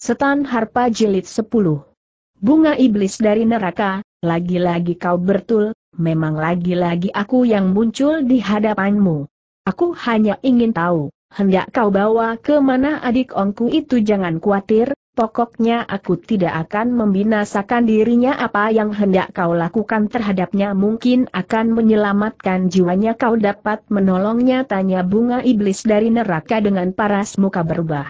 Setan Harpa Jilid 10 Bunga Iblis dari Neraka, lagi-lagi kau bertul, memang lagi-lagi aku yang muncul di hadapanmu. Aku hanya ingin tahu, hendak kau bawa ke mana adik ongku itu jangan khawatir, pokoknya aku tidak akan membinasakan dirinya apa yang hendak kau lakukan terhadapnya mungkin akan menyelamatkan jiwanya kau dapat menolongnya tanya bunga iblis dari neraka dengan paras muka berubah.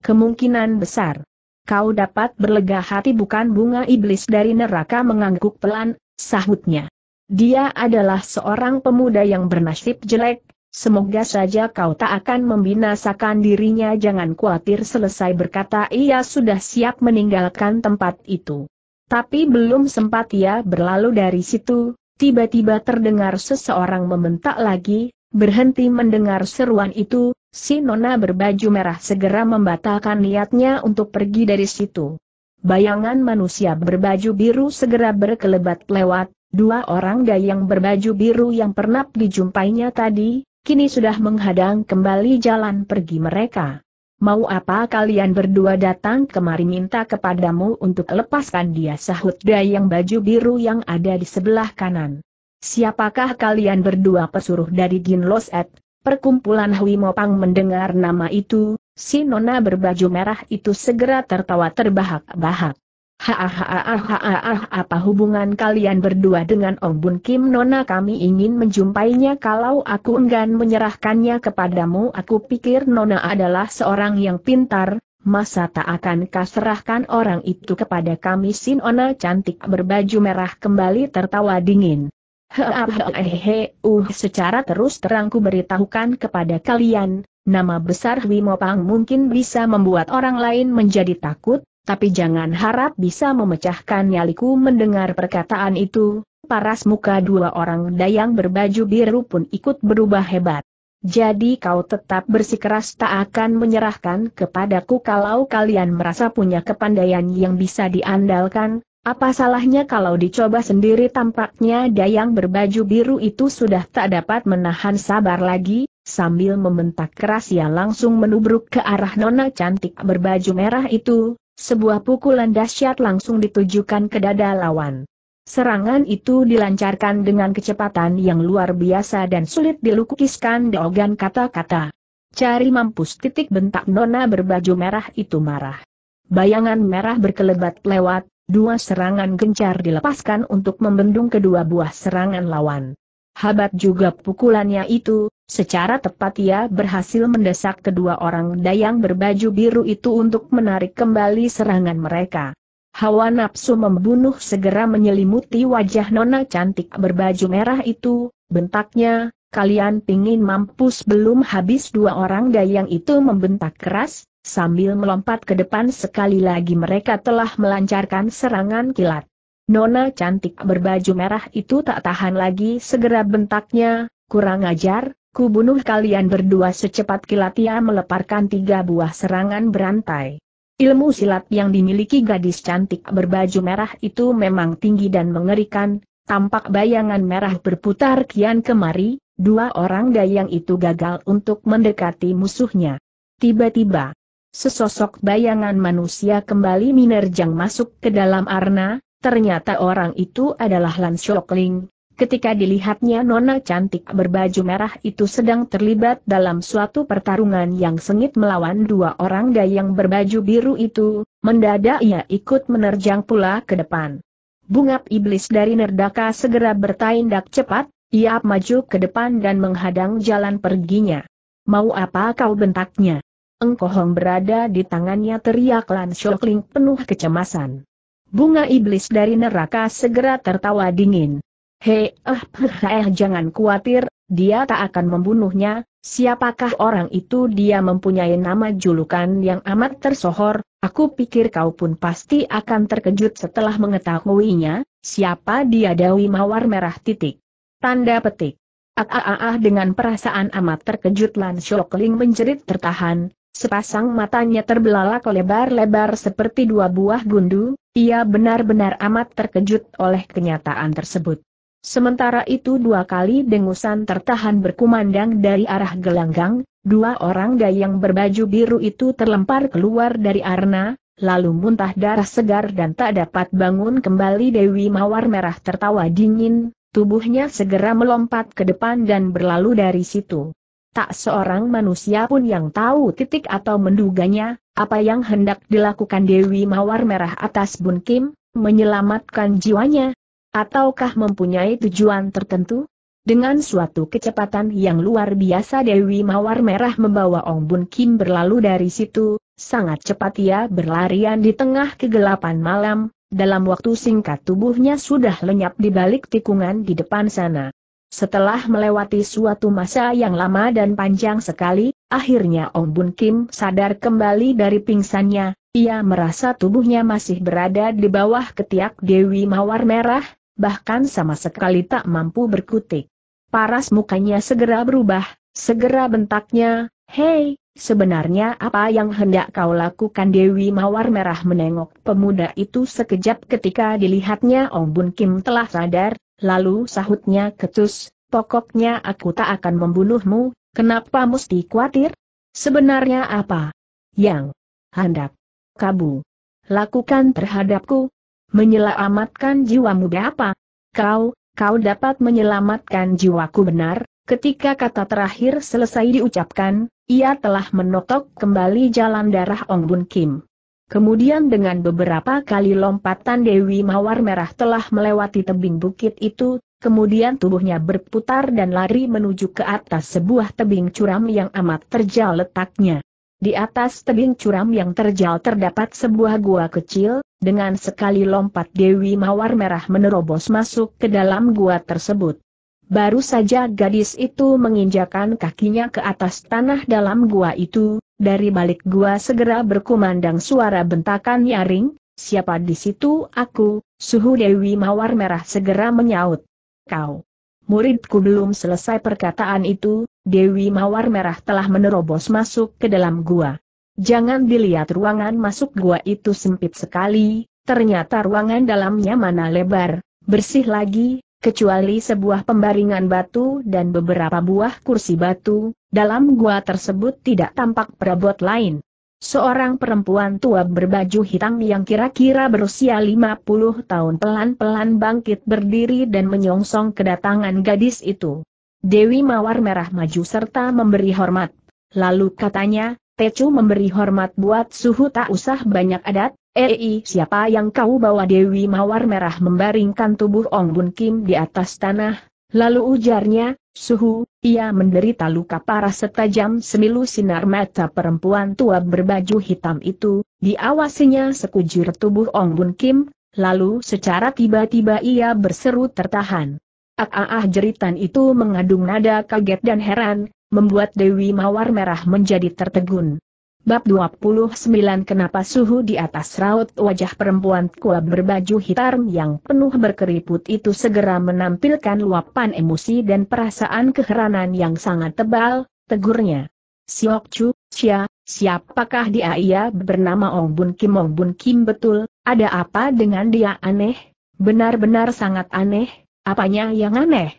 Kemungkinan besar kau dapat berlega hati bukan bunga iblis dari neraka mengangguk pelan, sahutnya. Dia adalah seorang pemuda yang bernasib jelek, semoga saja kau tak akan membinasakan dirinya jangan khawatir selesai berkata ia sudah siap meninggalkan tempat itu. Tapi belum sempat ia berlalu dari situ, tiba-tiba terdengar seseorang membentak lagi, berhenti mendengar seruan itu, Si Nona berbaju merah segera membatalkan niatnya untuk pergi dari situ. Bayangan manusia berbaju biru segera berkelebat lewat, dua orang dayang berbaju biru yang pernah dijumpainya tadi, kini sudah menghadang kembali jalan pergi mereka. Mau apa kalian berdua datang kemari minta kepadamu untuk lepaskan dia sahut dayang baju biru yang ada di sebelah kanan. Siapakah kalian berdua pesuruh dari Ginloset, Perkumpulan Hui Mopang mendengar nama itu, si nona berbaju merah itu segera tertawa terbahak-bahak. Hahaha apa hubungan kalian berdua dengan Ong Bun Kim Nona kami ingin menjumpainya kalau aku enggan menyerahkannya kepadamu aku pikir Nona adalah seorang yang pintar, masa tak akan kaserahkan orang itu kepada kami Sin cantik berbaju merah kembali tertawa dingin. Hehehe, uh, secara terus terangku beritahukan kepada kalian, nama besar Wimopang mungkin bisa membuat orang lain menjadi takut, tapi jangan harap bisa memecahkan nyaliku mendengar perkataan itu, paras muka dua orang dayang berbaju biru pun ikut berubah hebat. Jadi kau tetap bersikeras tak akan menyerahkan kepadaku kalau kalian merasa punya kepandaian yang bisa diandalkan, apa salahnya kalau dicoba sendiri tampaknya dayang berbaju biru itu sudah tak dapat menahan sabar lagi, sambil membentak keras ia langsung menubruk ke arah nona cantik berbaju merah itu, sebuah pukulan dahsyat langsung ditujukan ke dada lawan. Serangan itu dilancarkan dengan kecepatan yang luar biasa dan sulit dilukiskan deogan kata-kata. Cari mampus titik bentak nona berbaju merah itu marah. Bayangan merah berkelebat lewat, Dua serangan gencar dilepaskan untuk membendung kedua buah serangan lawan. Habat juga pukulannya itu, secara tepat ia berhasil mendesak kedua orang dayang berbaju biru itu untuk menarik kembali serangan mereka. Hawa nafsu membunuh segera menyelimuti wajah nona cantik berbaju merah itu, bentaknya, kalian pingin mampus belum habis dua orang dayang itu membentak keras, Sambil melompat ke depan sekali lagi mereka telah melancarkan serangan kilat. Nona cantik berbaju merah itu tak tahan lagi segera bentaknya, kurang ajar, ku bunuh kalian berdua secepat kilat ia meleparkan tiga buah serangan berantai. Ilmu silat yang dimiliki gadis cantik berbaju merah itu memang tinggi dan mengerikan, tampak bayangan merah berputar kian kemari, dua orang dayang itu gagal untuk mendekati musuhnya. Tiba-tiba, Sesosok bayangan manusia kembali minerjang masuk ke dalam arna, ternyata orang itu adalah Lan Shokling. Ketika dilihatnya nona cantik berbaju merah itu sedang terlibat dalam suatu pertarungan yang sengit melawan dua orang dayang berbaju biru itu, mendadak ia ikut menerjang pula ke depan. Bungap iblis dari Nerdaka segera bertindak cepat, ia maju ke depan dan menghadang jalan perginya. Mau apa kau bentaknya? Engkohong berada di tangannya teriak Lan Shokling penuh kecemasan. Bunga iblis dari neraka segera tertawa dingin. Hei, ah, eh, eh, jangan khawatir, dia tak akan membunuhnya, siapakah orang itu dia mempunyai nama julukan yang amat tersohor, aku pikir kau pun pasti akan terkejut setelah mengetahuinya, siapa dia Dawi Mawar Merah titik. Tanda petik. Ah, ah, ah, ah dengan perasaan amat terkejut Lan Shokling menjerit tertahan, Sepasang matanya terbelalak lebar-lebar seperti dua buah gundu, ia benar-benar amat terkejut oleh kenyataan tersebut. Sementara itu dua kali dengusan tertahan berkumandang dari arah gelanggang, dua orang dayang berbaju biru itu terlempar keluar dari arna, lalu muntah darah segar dan tak dapat bangun kembali Dewi Mawar Merah tertawa dingin, tubuhnya segera melompat ke depan dan berlalu dari situ tak seorang manusia pun yang tahu titik atau menduganya, apa yang hendak dilakukan Dewi Mawar Merah atas Bun Kim, menyelamatkan jiwanya, ataukah mempunyai tujuan tertentu? Dengan suatu kecepatan yang luar biasa Dewi Mawar Merah membawa Ong Bun Kim berlalu dari situ, sangat cepat ia berlarian di tengah kegelapan malam, dalam waktu singkat tubuhnya sudah lenyap di balik tikungan di depan sana. Setelah melewati suatu masa yang lama dan panjang sekali, akhirnya Ong Bun Kim sadar kembali dari pingsannya, ia merasa tubuhnya masih berada di bawah ketiak Dewi Mawar Merah, bahkan sama sekali tak mampu berkutik. Paras mukanya segera berubah, segera bentaknya, Hei, Sebenarnya apa yang hendak kau lakukan Dewi Mawar Merah menengok pemuda itu sekejap ketika dilihatnya Ong Bun Kim telah sadar, Lalu sahutnya ketus, pokoknya aku tak akan membunuhmu, kenapa mesti khawatir? Sebenarnya apa? Yang hendak kabu lakukan terhadapku? Menyelamatkan jiwamu berapa? Kau, kau dapat menyelamatkan jiwaku benar, ketika kata terakhir selesai diucapkan, ia telah menotok kembali jalan darah Ong Bun Kim. Kemudian dengan beberapa kali lompatan Dewi Mawar Merah telah melewati tebing bukit itu, kemudian tubuhnya berputar dan lari menuju ke atas sebuah tebing curam yang amat terjal letaknya. Di atas tebing curam yang terjal terdapat sebuah gua kecil, dengan sekali lompat Dewi Mawar Merah menerobos masuk ke dalam gua tersebut. Baru saja gadis itu menginjakan kakinya ke atas tanah dalam gua itu, dari balik gua segera berkumandang suara bentakan nyaring, siapa di situ aku, suhu Dewi Mawar Merah segera menyaut. Kau. Muridku belum selesai perkataan itu, Dewi Mawar Merah telah menerobos masuk ke dalam gua. Jangan dilihat ruangan masuk gua itu sempit sekali, ternyata ruangan dalamnya mana lebar, bersih lagi, kecuali sebuah pembaringan batu dan beberapa buah kursi batu, dalam gua tersebut tidak tampak perabot lain. Seorang perempuan tua berbaju hitam yang kira-kira berusia 50 tahun pelan-pelan bangkit berdiri dan menyongsong kedatangan gadis itu. Dewi Mawar Merah maju serta memberi hormat. Lalu katanya, Tecu memberi hormat buat suhu tak usah banyak adat, Eh, Ei, siapa yang kau bawa Dewi Mawar Merah membaringkan tubuh Ong Bun Kim di atas tanah, lalu ujarnya, suhu, ia menderita luka parah setajam semilu sinar mata perempuan tua berbaju hitam itu, diawasinya sekujur tubuh Ong Bun Kim, lalu secara tiba-tiba ia berseru tertahan. Ah, ah, ah jeritan itu mengandung nada kaget dan heran, membuat Dewi Mawar Merah menjadi tertegun. Bab 29 Kenapa suhu di atas raut wajah perempuan kuah berbaju hitam yang penuh berkeriput itu segera menampilkan luapan emosi dan perasaan keheranan yang sangat tebal, tegurnya. Siok Chu, Xia, siapakah dia ia bernama Ong Bun Kim Ong Bun Kim betul, ada apa dengan dia aneh? Benar-benar sangat aneh, apanya yang aneh?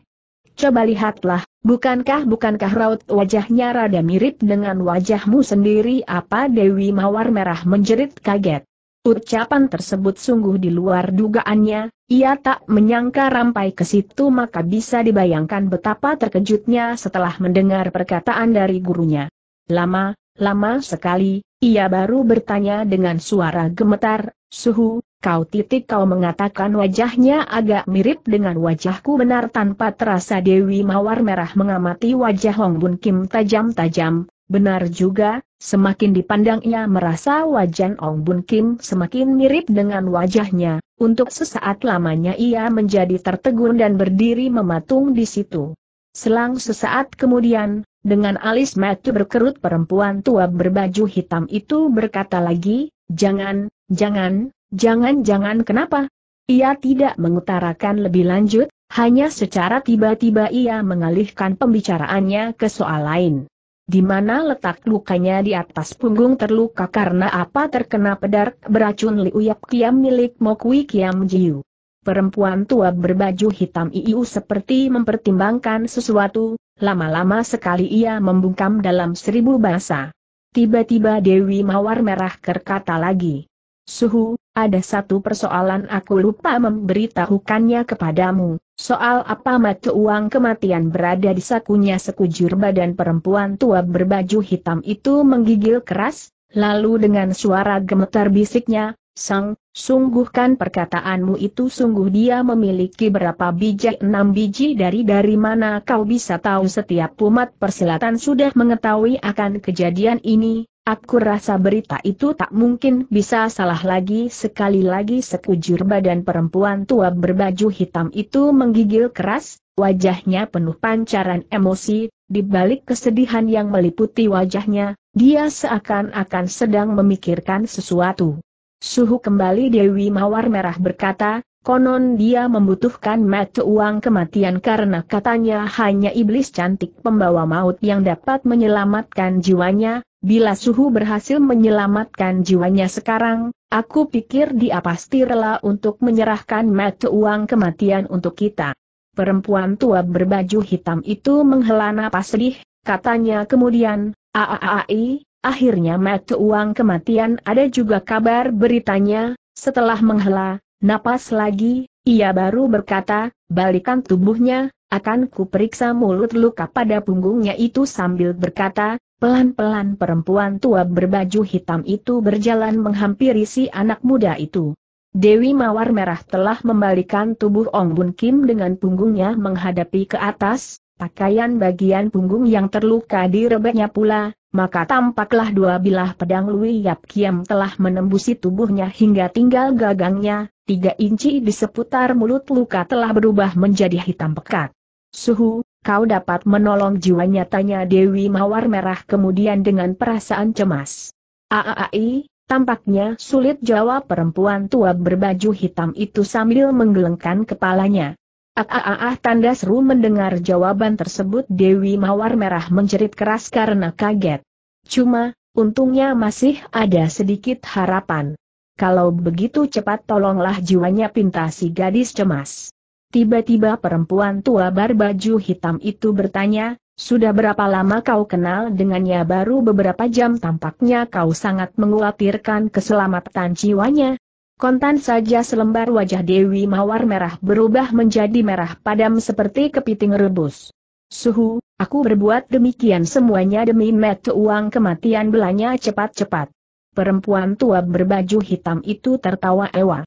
Coba lihatlah, Bukankah bukankah raut wajahnya rada mirip dengan wajahmu sendiri apa Dewi Mawar Merah menjerit kaget. Ucapan tersebut sungguh di luar dugaannya, ia tak menyangka rampai ke situ maka bisa dibayangkan betapa terkejutnya setelah mendengar perkataan dari gurunya. Lama, lama sekali, ia baru bertanya dengan suara gemetar, Suhu, Kau titik kau mengatakan wajahnya agak mirip dengan wajahku benar tanpa terasa Dewi Mawar Merah mengamati wajah Hong Bun Kim tajam-tajam, benar juga, semakin dipandang ia merasa wajah Hong Bun Kim semakin mirip dengan wajahnya, untuk sesaat lamanya ia menjadi tertegun dan berdiri mematung di situ. Selang sesaat kemudian, dengan alis mata berkerut perempuan tua berbaju hitam itu berkata lagi, jangan, jangan, Jangan-jangan kenapa? Ia tidak mengutarakan lebih lanjut, hanya secara tiba-tiba ia mengalihkan pembicaraannya ke soal lain. Di mana letak lukanya di atas punggung terluka karena apa terkena pedar beracun liuyap kiam milik Mokui Kiam Jiu. Perempuan tua berbaju hitam Iu seperti mempertimbangkan sesuatu, lama-lama sekali ia membungkam dalam seribu bahasa. Tiba-tiba Dewi Mawar Merah berkata lagi. Suhu, ada satu persoalan aku lupa memberitahukannya kepadamu, soal apa mata uang kematian berada di sakunya sekujur badan perempuan tua berbaju hitam itu menggigil keras, lalu dengan suara gemetar bisiknya, Sang, sungguhkan perkataanmu itu sungguh dia memiliki berapa biji enam biji dari dari mana kau bisa tahu setiap umat persilatan sudah mengetahui akan kejadian ini, Aku rasa berita itu tak mungkin bisa salah lagi sekali lagi sekujur badan perempuan tua berbaju hitam itu menggigil keras, wajahnya penuh pancaran emosi, di balik kesedihan yang meliputi wajahnya, dia seakan-akan sedang memikirkan sesuatu. Suhu kembali Dewi Mawar Merah berkata, konon dia membutuhkan mata uang kematian karena katanya hanya iblis cantik pembawa maut yang dapat menyelamatkan jiwanya, Bila suhu berhasil menyelamatkan jiwanya sekarang, aku pikir dia pasti rela untuk menyerahkan mata uang kematian untuk kita. Perempuan tua berbaju hitam itu menghela napas sedih, katanya kemudian, Aaai, akhirnya mata uang kematian ada juga kabar beritanya, setelah menghela, napas lagi, ia baru berkata, balikan tubuhnya, akan ku periksa mulut luka pada punggungnya itu sambil berkata, pelan-pelan perempuan tua berbaju hitam itu berjalan menghampiri si anak muda itu. Dewi Mawar Merah telah membalikan tubuh Ong Bun Kim dengan punggungnya menghadapi ke atas, pakaian bagian punggung yang terluka direbeknya pula, maka tampaklah dua bilah pedang Lui Yap Kiam telah menembusi tubuhnya hingga tinggal gagangnya, tiga inci di seputar mulut luka telah berubah menjadi hitam pekat. Suhu, kau dapat menolong jiwanya tanya Dewi Mawar Merah kemudian dengan perasaan cemas. Aai, tampaknya sulit jawab perempuan tua berbaju hitam itu sambil menggelengkan kepalanya. Aaah tanda seru mendengar jawaban tersebut Dewi Mawar Merah menjerit keras karena kaget. Cuma, untungnya masih ada sedikit harapan. Kalau begitu cepat tolonglah jiwanya pinta si gadis cemas. Tiba-tiba perempuan tua berbaju hitam itu bertanya, sudah berapa lama kau kenal dengannya baru beberapa jam tampaknya kau sangat mengkhawatirkan keselamatan jiwanya. Kontan saja selembar wajah Dewi Mawar merah berubah menjadi merah padam seperti kepiting rebus. Suhu, aku berbuat demikian semuanya demi met uang kematian belanya cepat-cepat. Perempuan tua berbaju hitam itu tertawa ewa.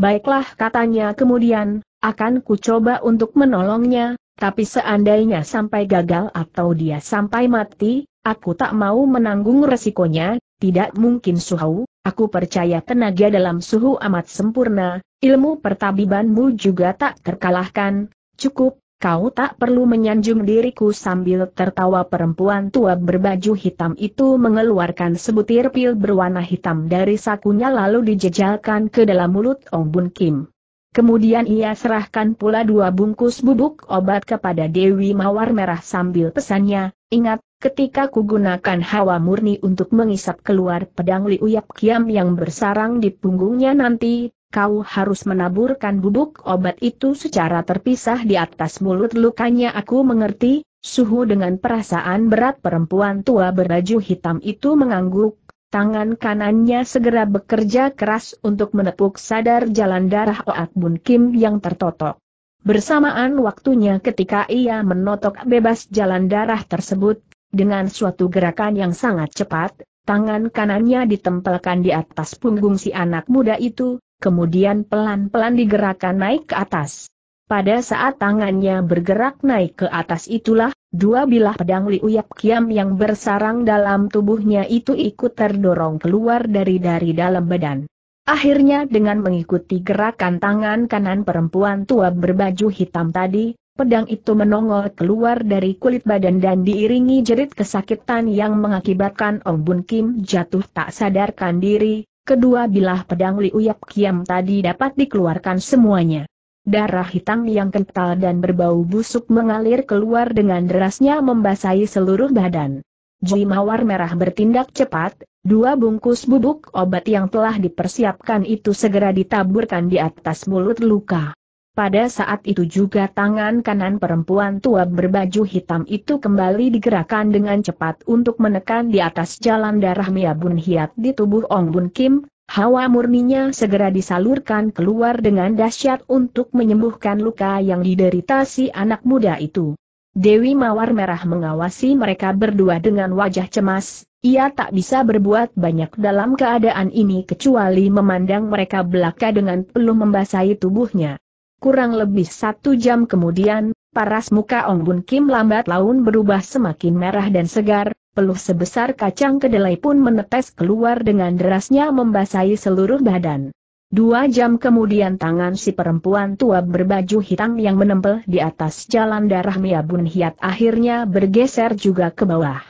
Baiklah katanya kemudian, akan ku coba untuk menolongnya, tapi seandainya sampai gagal atau dia sampai mati, aku tak mau menanggung resikonya, tidak mungkin suhu, aku percaya tenaga dalam suhu amat sempurna, ilmu pertabibanmu juga tak terkalahkan, cukup, kau tak perlu menyanjung diriku sambil tertawa perempuan tua berbaju hitam itu mengeluarkan sebutir pil berwarna hitam dari sakunya lalu dijejalkan ke dalam mulut Ong Bun Kim. Kemudian ia serahkan pula dua bungkus bubuk obat kepada Dewi Mawar Merah sambil pesannya, ingat, ketika ku gunakan hawa murni untuk mengisap keluar pedang liuyap kiam yang bersarang di punggungnya nanti, kau harus menaburkan bubuk obat itu secara terpisah di atas mulut lukanya aku mengerti, suhu dengan perasaan berat perempuan tua berbaju hitam itu mengangguk, Tangan kanannya segera bekerja keras untuk menepuk sadar jalan darah Oat Bun Kim yang tertotok. Bersamaan waktunya ketika ia menotok bebas jalan darah tersebut, dengan suatu gerakan yang sangat cepat, tangan kanannya ditempelkan di atas punggung si anak muda itu, kemudian pelan-pelan digerakkan naik ke atas. Pada saat tangannya bergerak naik ke atas itulah, Dua bilah pedang Liuyap Kiam yang bersarang dalam tubuhnya itu ikut terdorong keluar dari dari dalam badan. Akhirnya dengan mengikuti gerakan tangan kanan perempuan tua berbaju hitam tadi, pedang itu menongol keluar dari kulit badan dan diiringi jerit kesakitan yang mengakibatkan Ong Bun Kim jatuh tak sadarkan diri, kedua bilah pedang Liuyap Kiam tadi dapat dikeluarkan semuanya. Darah hitam yang kental dan berbau busuk mengalir keluar dengan derasnya membasahi seluruh badan. Jui Mawar Merah bertindak cepat, dua bungkus bubuk obat yang telah dipersiapkan itu segera ditaburkan di atas mulut luka. Pada saat itu juga tangan kanan perempuan tua berbaju hitam itu kembali digerakkan dengan cepat untuk menekan di atas jalan darah Mia Bun Hiat di tubuh Ong Bun Kim, Hawa murninya segera disalurkan keluar dengan dahsyat untuk menyembuhkan luka yang diderita si anak muda itu. Dewi Mawar Merah mengawasi mereka berdua dengan wajah cemas, ia tak bisa berbuat banyak dalam keadaan ini kecuali memandang mereka belaka dengan peluh membasahi tubuhnya. Kurang lebih satu jam kemudian, paras muka Ong Bun Kim lambat laun berubah semakin merah dan segar, peluh sebesar kacang kedelai pun menetes keluar dengan derasnya membasahi seluruh badan. Dua jam kemudian tangan si perempuan tua berbaju hitam yang menempel di atas jalan darah Miabun Hiat akhirnya bergeser juga ke bawah.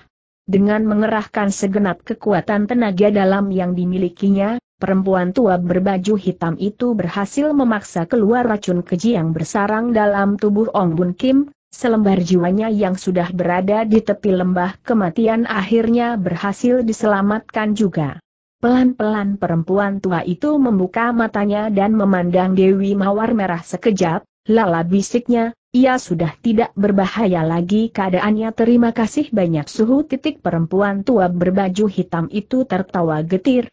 Dengan mengerahkan segenap kekuatan tenaga dalam yang dimilikinya, Perempuan tua berbaju hitam itu berhasil memaksa keluar racun keji yang bersarang dalam tubuh Ong Bun Kim, Selembar jiwanya yang sudah berada di tepi lembah kematian akhirnya berhasil diselamatkan juga. Pelan-pelan perempuan tua itu membuka matanya dan memandang Dewi Mawar Merah sekejap, lala bisiknya, ia sudah tidak berbahaya lagi keadaannya terima kasih banyak suhu titik perempuan tua berbaju hitam itu tertawa getir.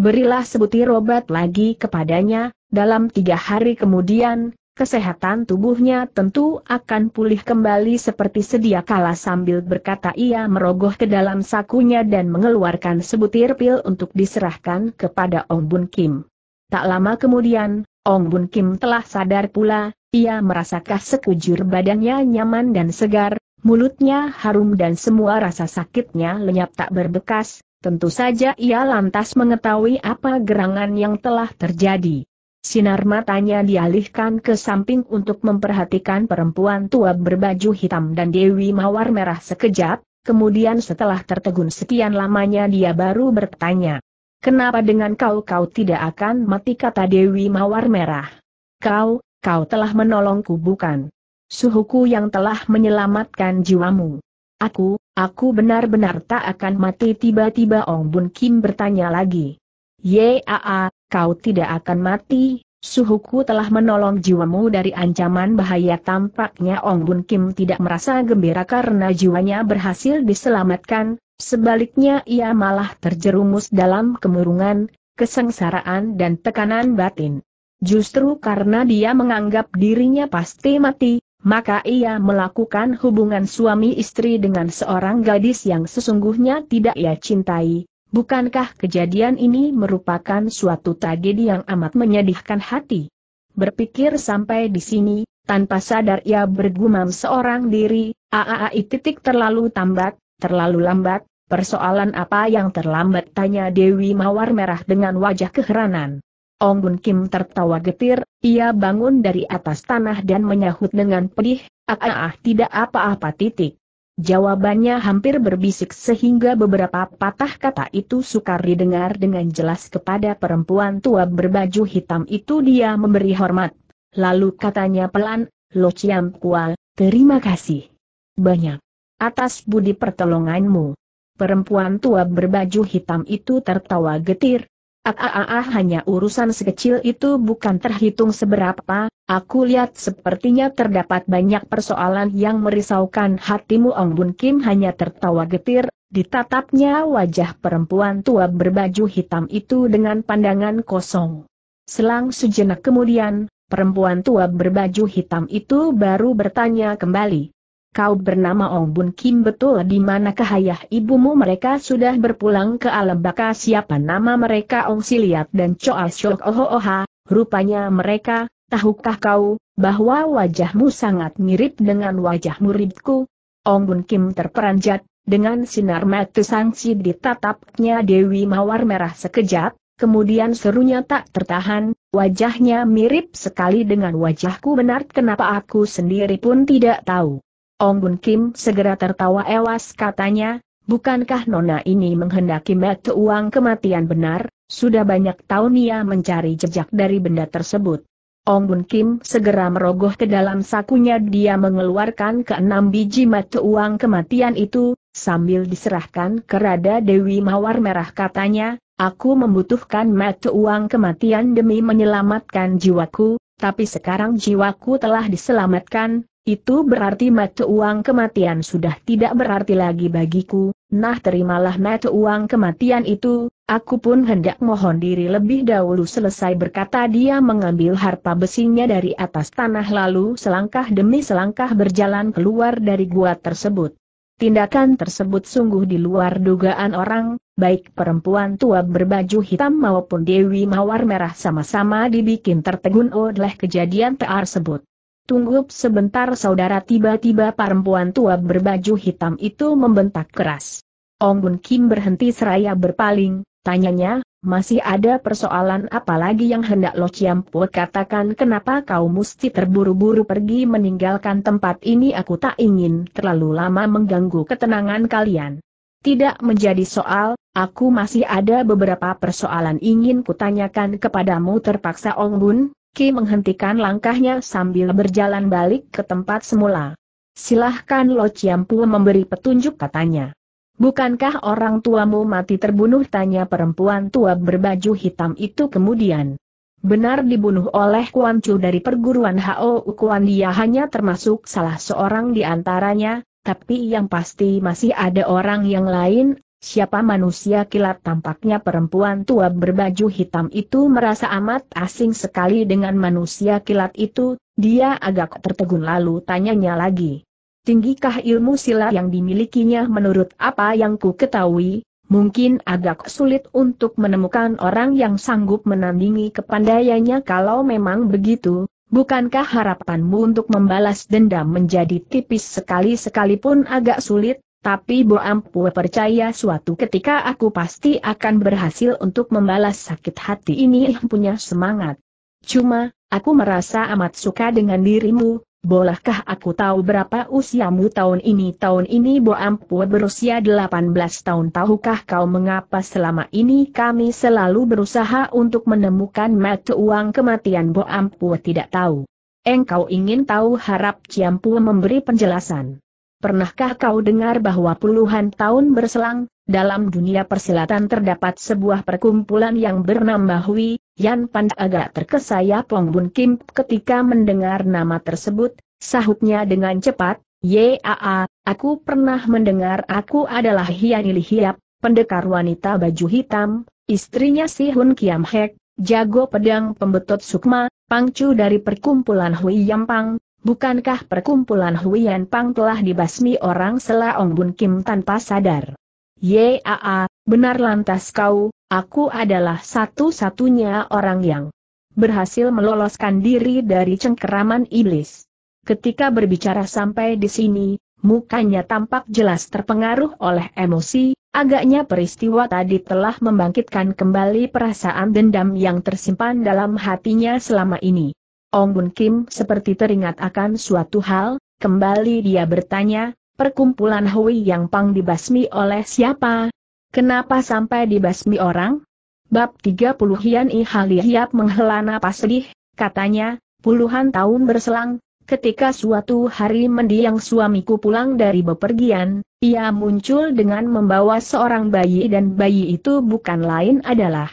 Berilah sebutir obat lagi kepadanya, dalam tiga hari kemudian, kesehatan tubuhnya tentu akan pulih kembali seperti sedia kala sambil berkata ia merogoh ke dalam sakunya dan mengeluarkan sebutir pil untuk diserahkan kepada Ong Bun Kim. Tak lama kemudian, Ong Bun Kim telah sadar pula, ia merasakan sekujur badannya nyaman dan segar, mulutnya harum dan semua rasa sakitnya lenyap tak berbekas, tentu saja ia lantas mengetahui apa gerangan yang telah terjadi. Sinar matanya dialihkan ke samping untuk memperhatikan perempuan tua berbaju hitam dan Dewi Mawar merah sekejap, kemudian setelah tertegun sekian lamanya dia baru bertanya. Kenapa dengan kau kau tidak akan mati kata Dewi Mawar merah? Kau, kau telah menolongku bukan? Suhuku yang telah menyelamatkan jiwamu. Aku, aku benar-benar tak akan mati tiba-tiba Ong Bun Kim bertanya lagi. Yaa, kau tidak akan mati, suhuku telah menolong jiwamu dari ancaman bahaya tampaknya Ong Bun Kim tidak merasa gembira karena jiwanya berhasil diselamatkan, sebaliknya ia malah terjerumus dalam kemurungan, kesengsaraan dan tekanan batin. Justru karena dia menganggap dirinya pasti mati, maka ia melakukan hubungan suami istri dengan seorang gadis yang sesungguhnya tidak ia cintai, Bukankah kejadian ini merupakan suatu tragedi yang amat menyedihkan hati? Berpikir sampai di sini, tanpa sadar ia bergumam seorang diri, aaai titik terlalu tambat, terlalu lambat, persoalan apa yang terlambat tanya Dewi Mawar Merah dengan wajah keheranan. Ong Bun Kim tertawa getir, ia bangun dari atas tanah dan menyahut dengan pedih, Aaah tidak apa-apa titik. Jawabannya hampir berbisik sehingga beberapa patah kata itu sukar didengar dengan jelas kepada perempuan tua berbaju hitam itu dia memberi hormat. Lalu katanya pelan, Lo Chiam Kual, terima kasih. Banyak. Atas budi pertolonganmu. Perempuan tua berbaju hitam itu tertawa getir, Ah, hanya urusan sekecil itu bukan terhitung seberapa, aku lihat sepertinya terdapat banyak persoalan yang merisaukan hatimu Ong Bun Kim hanya tertawa getir, ditatapnya wajah perempuan tua berbaju hitam itu dengan pandangan kosong. Selang sejenak kemudian, perempuan tua berbaju hitam itu baru bertanya kembali, Kau bernama Ong Bun Kim betul di mana ayah ibumu mereka sudah berpulang ke alam baka siapa nama mereka Ong Siliat dan Choa Shok Oha, rupanya mereka, tahukah kau, bahwa wajahmu sangat mirip dengan wajah muridku? Ong Bun Kim terperanjat, dengan sinar mata sangsi ditatapnya Dewi Mawar Merah sekejap, kemudian serunya tak tertahan, wajahnya mirip sekali dengan wajahku benar kenapa aku sendiri pun tidak tahu. Ong Bun Kim segera tertawa ewas katanya, bukankah nona ini menghendaki metu uang kematian benar, sudah banyak tahun ia mencari jejak dari benda tersebut. Ong Bun Kim segera merogoh ke dalam sakunya dia mengeluarkan keenam biji metu uang kematian itu, sambil diserahkan ke Rada Dewi Mawar Merah katanya, aku membutuhkan metu uang kematian demi menyelamatkan jiwaku, tapi sekarang jiwaku telah diselamatkan, itu berarti mata uang kematian sudah tidak berarti lagi bagiku, nah terimalah mata uang kematian itu, aku pun hendak mohon diri lebih dahulu selesai berkata dia mengambil harpa besinya dari atas tanah lalu selangkah demi selangkah berjalan keluar dari gua tersebut. Tindakan tersebut sungguh di luar dugaan orang, baik perempuan tua berbaju hitam maupun Dewi Mawar Merah sama-sama dibikin tertegun oleh kejadian tersebut. Tunggu sebentar saudara tiba-tiba perempuan tua berbaju hitam itu membentak keras. Ong Bun Kim berhenti seraya berpaling, tanyanya, masih ada persoalan apa lagi yang hendak Lo Chiam Po katakan kenapa kau mesti terburu-buru pergi meninggalkan tempat ini aku tak ingin terlalu lama mengganggu ketenangan kalian. Tidak menjadi soal, aku masih ada beberapa persoalan ingin kutanyakan kepadamu terpaksa Ong Bun, Ki menghentikan langkahnya sambil berjalan balik ke tempat semula. Silahkan Lo Ciampu memberi petunjuk katanya. Bukankah orang tuamu mati terbunuh tanya perempuan tua berbaju hitam itu kemudian. Benar dibunuh oleh Kuan Chu dari perguruan Hao Kuan dia hanya termasuk salah seorang di antaranya, tapi yang pasti masih ada orang yang lain, Siapa manusia kilat tampaknya perempuan tua berbaju hitam itu merasa amat asing sekali dengan manusia kilat itu, dia agak tertegun lalu tanyanya lagi. Tinggikah ilmu silat yang dimilikinya menurut apa yang ku ketahui, mungkin agak sulit untuk menemukan orang yang sanggup menandingi kepandaiannya kalau memang begitu, bukankah harapanmu untuk membalas dendam menjadi tipis sekali sekalipun agak sulit? Tapi Bo Ampue percaya suatu ketika aku pasti akan berhasil untuk membalas sakit hati ini yang punya semangat. Cuma, aku merasa amat suka dengan dirimu, bolehkah aku tahu berapa usiamu tahun ini? Tahun ini Bo Ampue berusia 18 tahun tahukah kau mengapa selama ini kami selalu berusaha untuk menemukan mata uang kematian Bo Ampue tidak tahu. Engkau ingin tahu harap Ciampu memberi penjelasan. Pernahkah kau dengar bahwa puluhan tahun berselang, dalam dunia persilatan terdapat sebuah perkumpulan yang bernama Hui, Yan Pan agak terkesaya Pong Bun Kim ketika mendengar nama tersebut, sahutnya dengan cepat, Yaa, aku pernah mendengar aku adalah Hianili Hiap, pendekar wanita baju hitam, istrinya si Hun Kiam Hek, jago pedang pembetot sukma, pangcu dari perkumpulan Hui Yampang, Bukankah perkumpulan Huyan Pang telah dibasmi orang Selaong Bun Kim tanpa sadar? Yaa, benar lantas kau, aku adalah satu-satunya orang yang berhasil meloloskan diri dari cengkeraman iblis. Ketika berbicara sampai di sini, mukanya tampak jelas terpengaruh oleh emosi, agaknya peristiwa tadi telah membangkitkan kembali perasaan dendam yang tersimpan dalam hatinya selama ini. Ong Bun Kim seperti teringat akan suatu hal, kembali dia bertanya, perkumpulan Hui Yang Pang dibasmi oleh siapa? Kenapa sampai dibasmi orang? Bab 30 Hian I Halihiap menghela napas sedih, katanya, puluhan tahun berselang, ketika suatu hari mendiang suamiku pulang dari bepergian, ia muncul dengan membawa seorang bayi dan bayi itu bukan lain adalah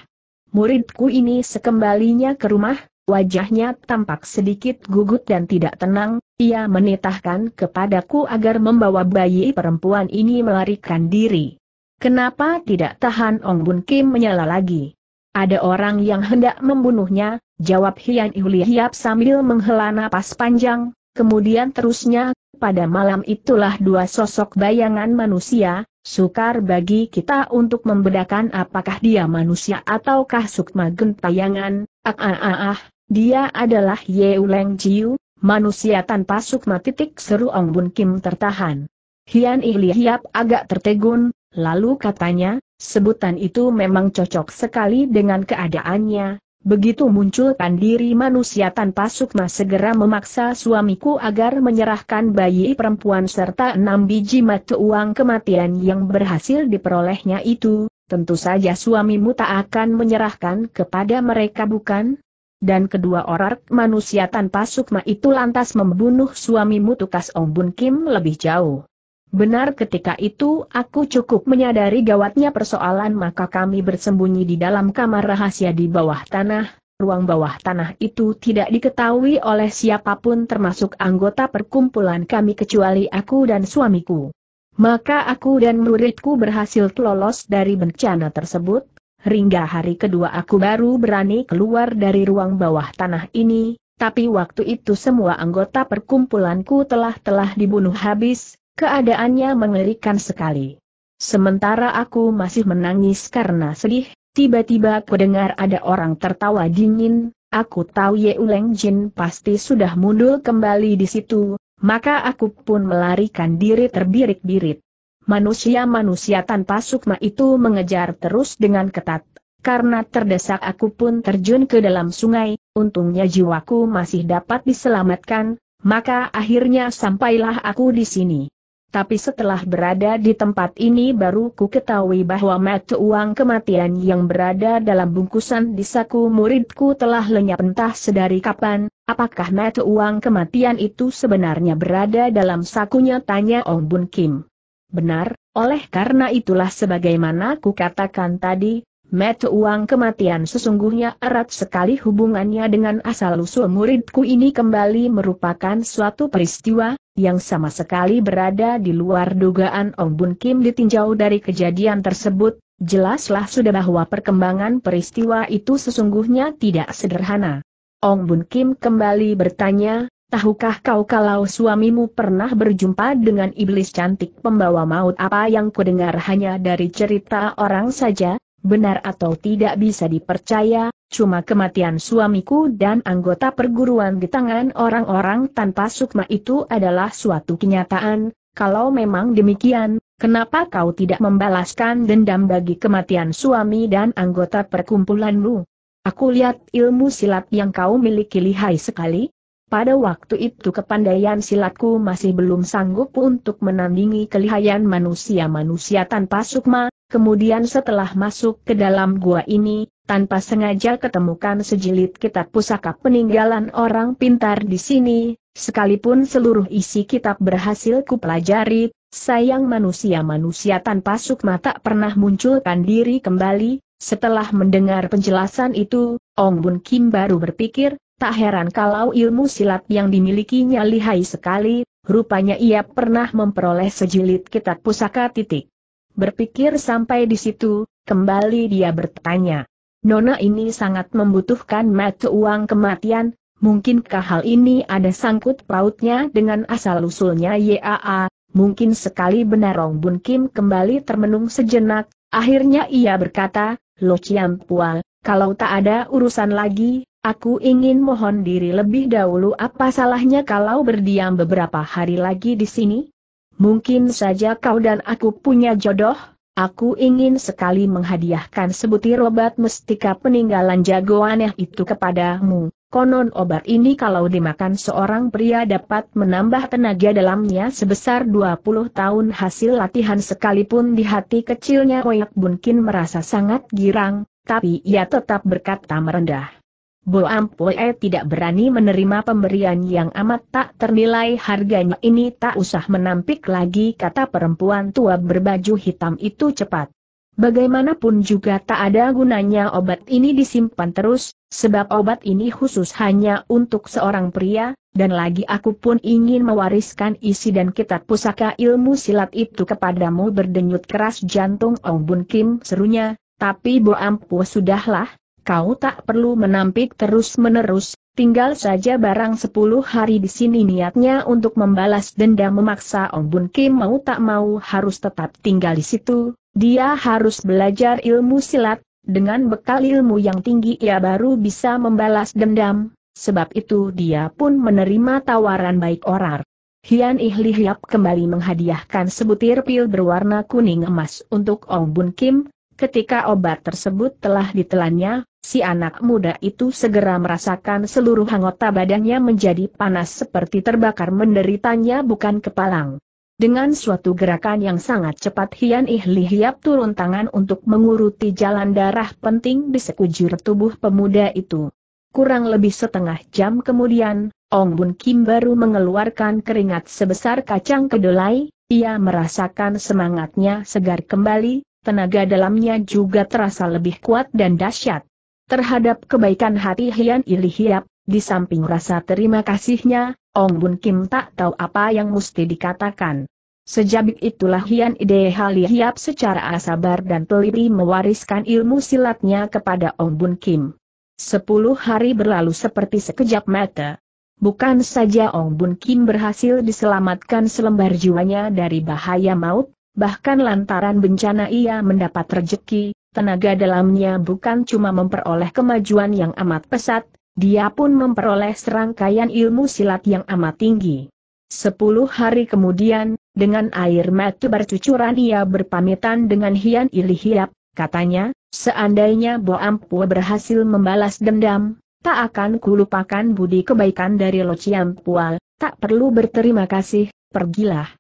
muridku ini sekembalinya ke rumah, Wajahnya tampak sedikit gugut dan tidak tenang, ia menitahkan kepadaku agar membawa bayi perempuan ini melarikan diri. Kenapa tidak tahan Ong Bun Kim menyala lagi? Ada orang yang hendak membunuhnya, jawab Hian Yuli Hiap sambil menghela napas panjang, kemudian terusnya, pada malam itulah dua sosok bayangan manusia, sukar bagi kita untuk membedakan apakah dia manusia ataukah sukma gentayangan, ah ah ah ah, dia adalah Ye Uleng Jiu, manusia tanpa sukma titik seru Ong Bun Kim tertahan. Hian Ili Hiap agak tertegun, lalu katanya, sebutan itu memang cocok sekali dengan keadaannya, begitu munculkan diri manusia tanpa sukma segera memaksa suamiku agar menyerahkan bayi perempuan serta enam biji mata uang kematian yang berhasil diperolehnya itu, tentu saja suamimu tak akan menyerahkan kepada mereka bukan? Dan kedua orang manusia tanpa sukma itu lantas membunuh suamimu tukas Ong Bun Kim lebih jauh. Benar ketika itu aku cukup menyadari gawatnya persoalan maka kami bersembunyi di dalam kamar rahasia di bawah tanah, ruang bawah tanah itu tidak diketahui oleh siapapun termasuk anggota perkumpulan kami kecuali aku dan suamiku. Maka aku dan muridku berhasil lolos dari bencana tersebut, Ringga hari kedua aku baru berani keluar dari ruang bawah tanah ini, tapi waktu itu semua anggota perkumpulanku telah-telah dibunuh habis, keadaannya mengerikan sekali. Sementara aku masih menangis karena sedih, tiba-tiba aku dengar ada orang tertawa dingin, aku tahu Ye Uleng Jin pasti sudah mundur kembali di situ, maka aku pun melarikan diri terbirik-birit. Manusia-manusia tanpa sukma itu mengejar terus dengan ketat. Karena terdesak aku pun terjun ke dalam sungai, untungnya jiwaku masih dapat diselamatkan, maka akhirnya sampailah aku di sini. Tapi setelah berada di tempat ini baru ku ketahui bahwa mata uang kematian yang berada dalam bungkusan di saku muridku telah lenyap entah sedari kapan, apakah mata uang kematian itu sebenarnya berada dalam sakunya tanya Ong Bun Kim. Benar, oleh karena itulah sebagaimana ku katakan tadi, met uang kematian sesungguhnya erat sekali hubungannya dengan asal-usul muridku ini kembali merupakan suatu peristiwa, yang sama sekali berada di luar dugaan Ong Bun Kim ditinjau dari kejadian tersebut, jelaslah sudah bahwa perkembangan peristiwa itu sesungguhnya tidak sederhana. Ong Bun Kim kembali bertanya, Tahukah kau kalau suamimu pernah berjumpa dengan iblis cantik pembawa maut apa yang kudengar hanya dari cerita orang saja, benar atau tidak bisa dipercaya, cuma kematian suamiku dan anggota perguruan di tangan orang-orang tanpa sukma itu adalah suatu kenyataan, kalau memang demikian, kenapa kau tidak membalaskan dendam bagi kematian suami dan anggota perkumpulanmu? Aku lihat ilmu silat yang kau miliki lihai sekali, pada waktu itu kepandaian silatku masih belum sanggup untuk menandingi kelihayan manusia-manusia tanpa sukma, kemudian setelah masuk ke dalam gua ini, tanpa sengaja ketemukan sejilid kitab pusaka peninggalan orang pintar di sini, sekalipun seluruh isi kitab berhasil kupelajari, sayang manusia-manusia tanpa sukma tak pernah munculkan diri kembali, setelah mendengar penjelasan itu, Ong Bun Kim baru berpikir, Tak heran kalau ilmu silat yang dimilikinya lihai sekali, rupanya ia pernah memperoleh sejilid kitab pusaka titik. Berpikir sampai di situ, kembali dia bertanya. Nona ini sangat membutuhkan mata uang kematian, mungkinkah hal ini ada sangkut pautnya dengan asal-usulnya YAA, mungkin sekali benar Rong Bun Kim kembali termenung sejenak, akhirnya ia berkata, Lo Chiam Pual, kalau tak ada urusan lagi, Aku ingin mohon diri lebih dahulu apa salahnya kalau berdiam beberapa hari lagi di sini? Mungkin saja kau dan aku punya jodoh, aku ingin sekali menghadiahkan sebutir obat mestika peninggalan aneh itu kepadamu. Konon obat ini kalau dimakan seorang pria dapat menambah tenaga dalamnya sebesar 20 tahun hasil latihan sekalipun di hati kecilnya Koyak Bunkin merasa sangat girang, tapi ia tetap berkata merendah. Bo Ampue tidak berani menerima pemberian yang amat tak ternilai harganya ini tak usah menampik lagi kata perempuan tua berbaju hitam itu cepat. Bagaimanapun juga tak ada gunanya obat ini disimpan terus, sebab obat ini khusus hanya untuk seorang pria, dan lagi aku pun ingin mewariskan isi dan kitab pusaka ilmu silat itu kepadamu berdenyut keras jantung Ong Bun Kim serunya, tapi Bo Ampu sudahlah, Kau tak perlu menampik terus-menerus, tinggal saja barang sepuluh hari di sini niatnya untuk membalas dendam memaksa Ong Bun Kim mau tak mau harus tetap tinggal di situ, dia harus belajar ilmu silat, dengan bekal ilmu yang tinggi ia baru bisa membalas dendam, sebab itu dia pun menerima tawaran baik orang. Hian Ihli Hiap kembali menghadiahkan sebutir pil berwarna kuning emas untuk Ong Bun Kim, Ketika obat tersebut telah ditelannya, si anak muda itu segera merasakan seluruh anggota badannya menjadi panas seperti terbakar menderitanya bukan kepalang. Dengan suatu gerakan yang sangat cepat Hian Ihli Hiap turun tangan untuk menguruti jalan darah penting di sekujur tubuh pemuda itu. Kurang lebih setengah jam kemudian, Ong Bun Kim baru mengeluarkan keringat sebesar kacang kedelai, ia merasakan semangatnya segar kembali, tenaga dalamnya juga terasa lebih kuat dan dahsyat. Terhadap kebaikan hati Hian Ili Hiap, di samping rasa terima kasihnya, Ong Bun Kim tak tahu apa yang mesti dikatakan. Sejabik itulah Hian Ide Hali Hiap secara asabar dan teliti mewariskan ilmu silatnya kepada Ong Bun Kim. Sepuluh hari berlalu seperti sekejap mata. Bukan saja Ong Bun Kim berhasil diselamatkan selembar jiwanya dari bahaya maut, bahkan lantaran bencana ia mendapat rejeki, tenaga dalamnya bukan cuma memperoleh kemajuan yang amat pesat, dia pun memperoleh serangkaian ilmu silat yang amat tinggi. Sepuluh hari kemudian, dengan air mata bercucuran ia berpamitan dengan Hian Ilihiap, katanya, seandainya Bo Ampua berhasil membalas dendam, tak akan kulupakan budi kebaikan dari Lo Chiam tak perlu berterima kasih, pergilah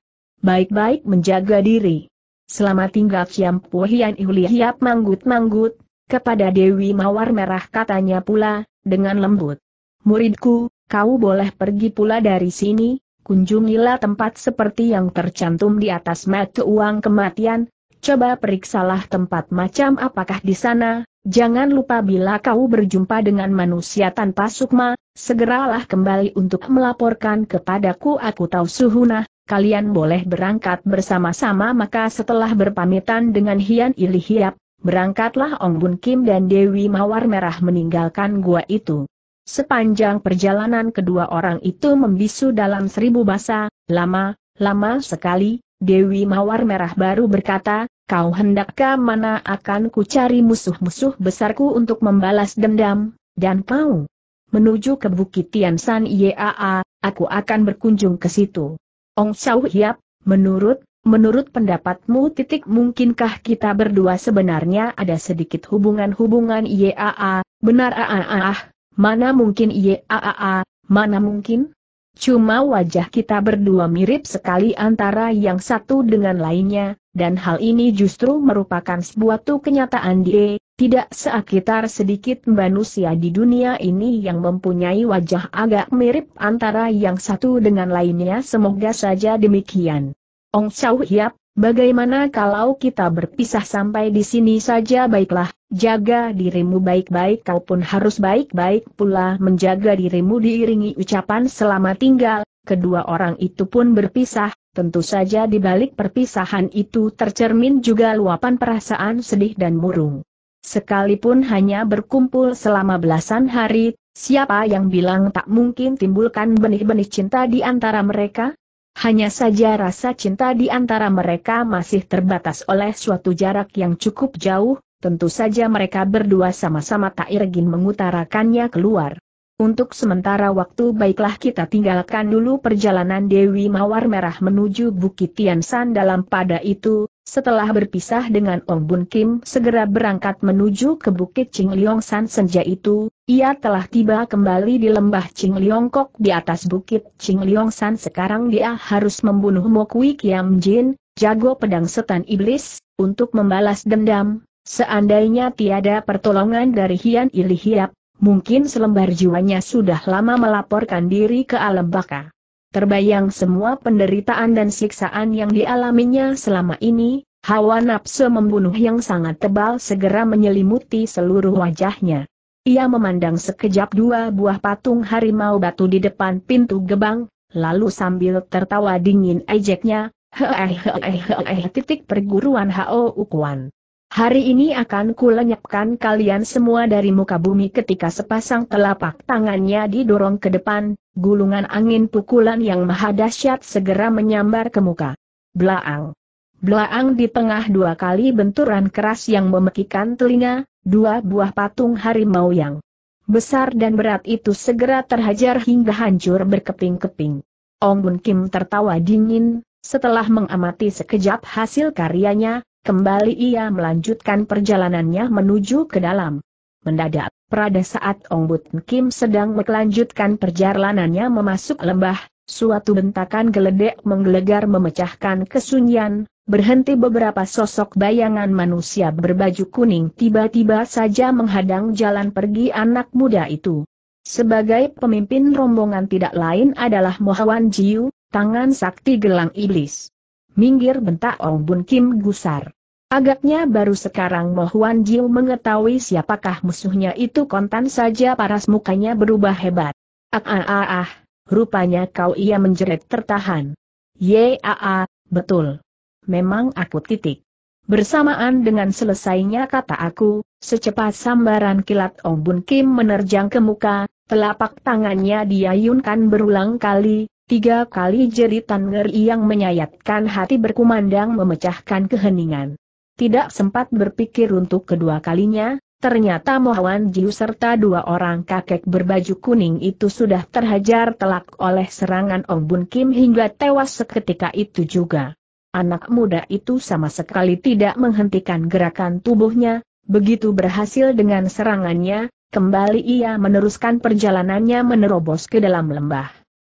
baik-baik menjaga diri. Selama tinggal Kiam Po Hian Ihuli Hiap manggut-manggut, kepada Dewi Mawar Merah katanya pula, dengan lembut. Muridku, kau boleh pergi pula dari sini, kunjungilah tempat seperti yang tercantum di atas mata uang kematian, coba periksalah tempat macam apakah di sana, jangan lupa bila kau berjumpa dengan manusia tanpa sukma, segeralah kembali untuk melaporkan kepadaku aku tahu suhunah, kalian boleh berangkat bersama-sama maka setelah berpamitan dengan Hian Ili Hiap, berangkatlah Ong Bun Kim dan Dewi Mawar Merah meninggalkan gua itu. Sepanjang perjalanan kedua orang itu membisu dalam seribu bahasa, lama, lama sekali, Dewi Mawar Merah baru berkata, kau hendakkah mana akan ku cari musuh-musuh besarku untuk membalas dendam, dan kau menuju ke Bukit Tian San Yaa, aku akan berkunjung ke situ. Ong sauh Hiap, menurut, menurut pendapatmu titik mungkinkah kita berdua sebenarnya ada sedikit hubungan-hubungan IAA, benar AAA, ah, mana mungkin IAA, mana mungkin? Cuma wajah kita berdua mirip sekali antara yang satu dengan lainnya, dan hal ini justru merupakan suatu kenyataan di tidak seakitar sedikit manusia di dunia ini yang mempunyai wajah agak mirip antara yang satu dengan lainnya semoga saja demikian. Ong Chau Hiap, bagaimana kalau kita berpisah sampai di sini saja baiklah, jaga dirimu baik-baik kau pun harus baik-baik pula menjaga dirimu diiringi ucapan selamat tinggal, kedua orang itu pun berpisah, tentu saja di balik perpisahan itu tercermin juga luapan perasaan sedih dan murung. Sekalipun hanya berkumpul selama belasan hari, siapa yang bilang tak mungkin timbulkan benih-benih cinta di antara mereka? Hanya saja rasa cinta di antara mereka masih terbatas oleh suatu jarak yang cukup jauh, tentu saja mereka berdua sama-sama tak irgin mengutarakannya keluar. Untuk sementara waktu baiklah kita tinggalkan dulu perjalanan Dewi Mawar Merah menuju Bukit Tiansan dalam pada itu, setelah berpisah dengan Ong Bun Kim segera berangkat menuju ke bukit Ching Liong San senja itu, ia telah tiba kembali di lembah Ching Liong Kok di atas bukit Ching Liong San sekarang dia harus membunuh Mo Kiam Jin, jago pedang setan iblis, untuk membalas dendam, seandainya tiada pertolongan dari Hian Ili Hiap, mungkin selembar jiwanya sudah lama melaporkan diri ke alam baka terbayang semua penderitaan dan siksaan yang dialaminya selama ini, hawa nafsu membunuh yang sangat tebal segera menyelimuti seluruh wajahnya. Ia memandang sekejap dua buah patung harimau batu di depan pintu gebang, lalu sambil tertawa dingin ejeknya, hehehehehehe titik perguruan Hao Ukuan. Hari ini akan kulenyapkan kalian semua dari muka bumi ketika sepasang telapak tangannya didorong ke depan, Gulungan angin pukulan yang maha dahsyat segera menyambar ke muka. Blaang. Blaang di tengah dua kali benturan keras yang memekikan telinga, dua buah patung harimau yang besar dan berat itu segera terhajar hingga hancur berkeping-keping. Ong Bun Kim tertawa dingin, setelah mengamati sekejap hasil karyanya, kembali ia melanjutkan perjalanannya menuju ke dalam. Mendadak, pada saat Ong Bud Kim sedang melanjutkan perjalanannya memasuk lembah, suatu bentakan geledek menggelegar memecahkan kesunyian, berhenti beberapa sosok bayangan manusia berbaju kuning tiba-tiba saja menghadang jalan pergi anak muda itu. Sebagai pemimpin rombongan tidak lain adalah Mohawan Jiu, tangan sakti gelang iblis. Minggir bentak Ong Bun Kim gusar. Agaknya baru sekarang Mohuan Jiu mengetahui siapakah musuhnya itu kontan saja paras mukanya berubah hebat. Ah, ah, ah, ah. rupanya kau ia menjerit tertahan. Yaa, betul. Memang aku titik. Bersamaan dengan selesainya kata aku, secepat sambaran kilat Ong Bun Kim menerjang ke muka, telapak tangannya diayunkan berulang kali, tiga kali jeritan ngeri yang menyayatkan hati berkumandang memecahkan keheningan tidak sempat berpikir untuk kedua kalinya, ternyata Mohawan Jiu serta dua orang kakek berbaju kuning itu sudah terhajar telak oleh serangan Ong Bun Kim hingga tewas seketika itu juga. Anak muda itu sama sekali tidak menghentikan gerakan tubuhnya, begitu berhasil dengan serangannya, kembali ia meneruskan perjalanannya menerobos ke dalam lembah.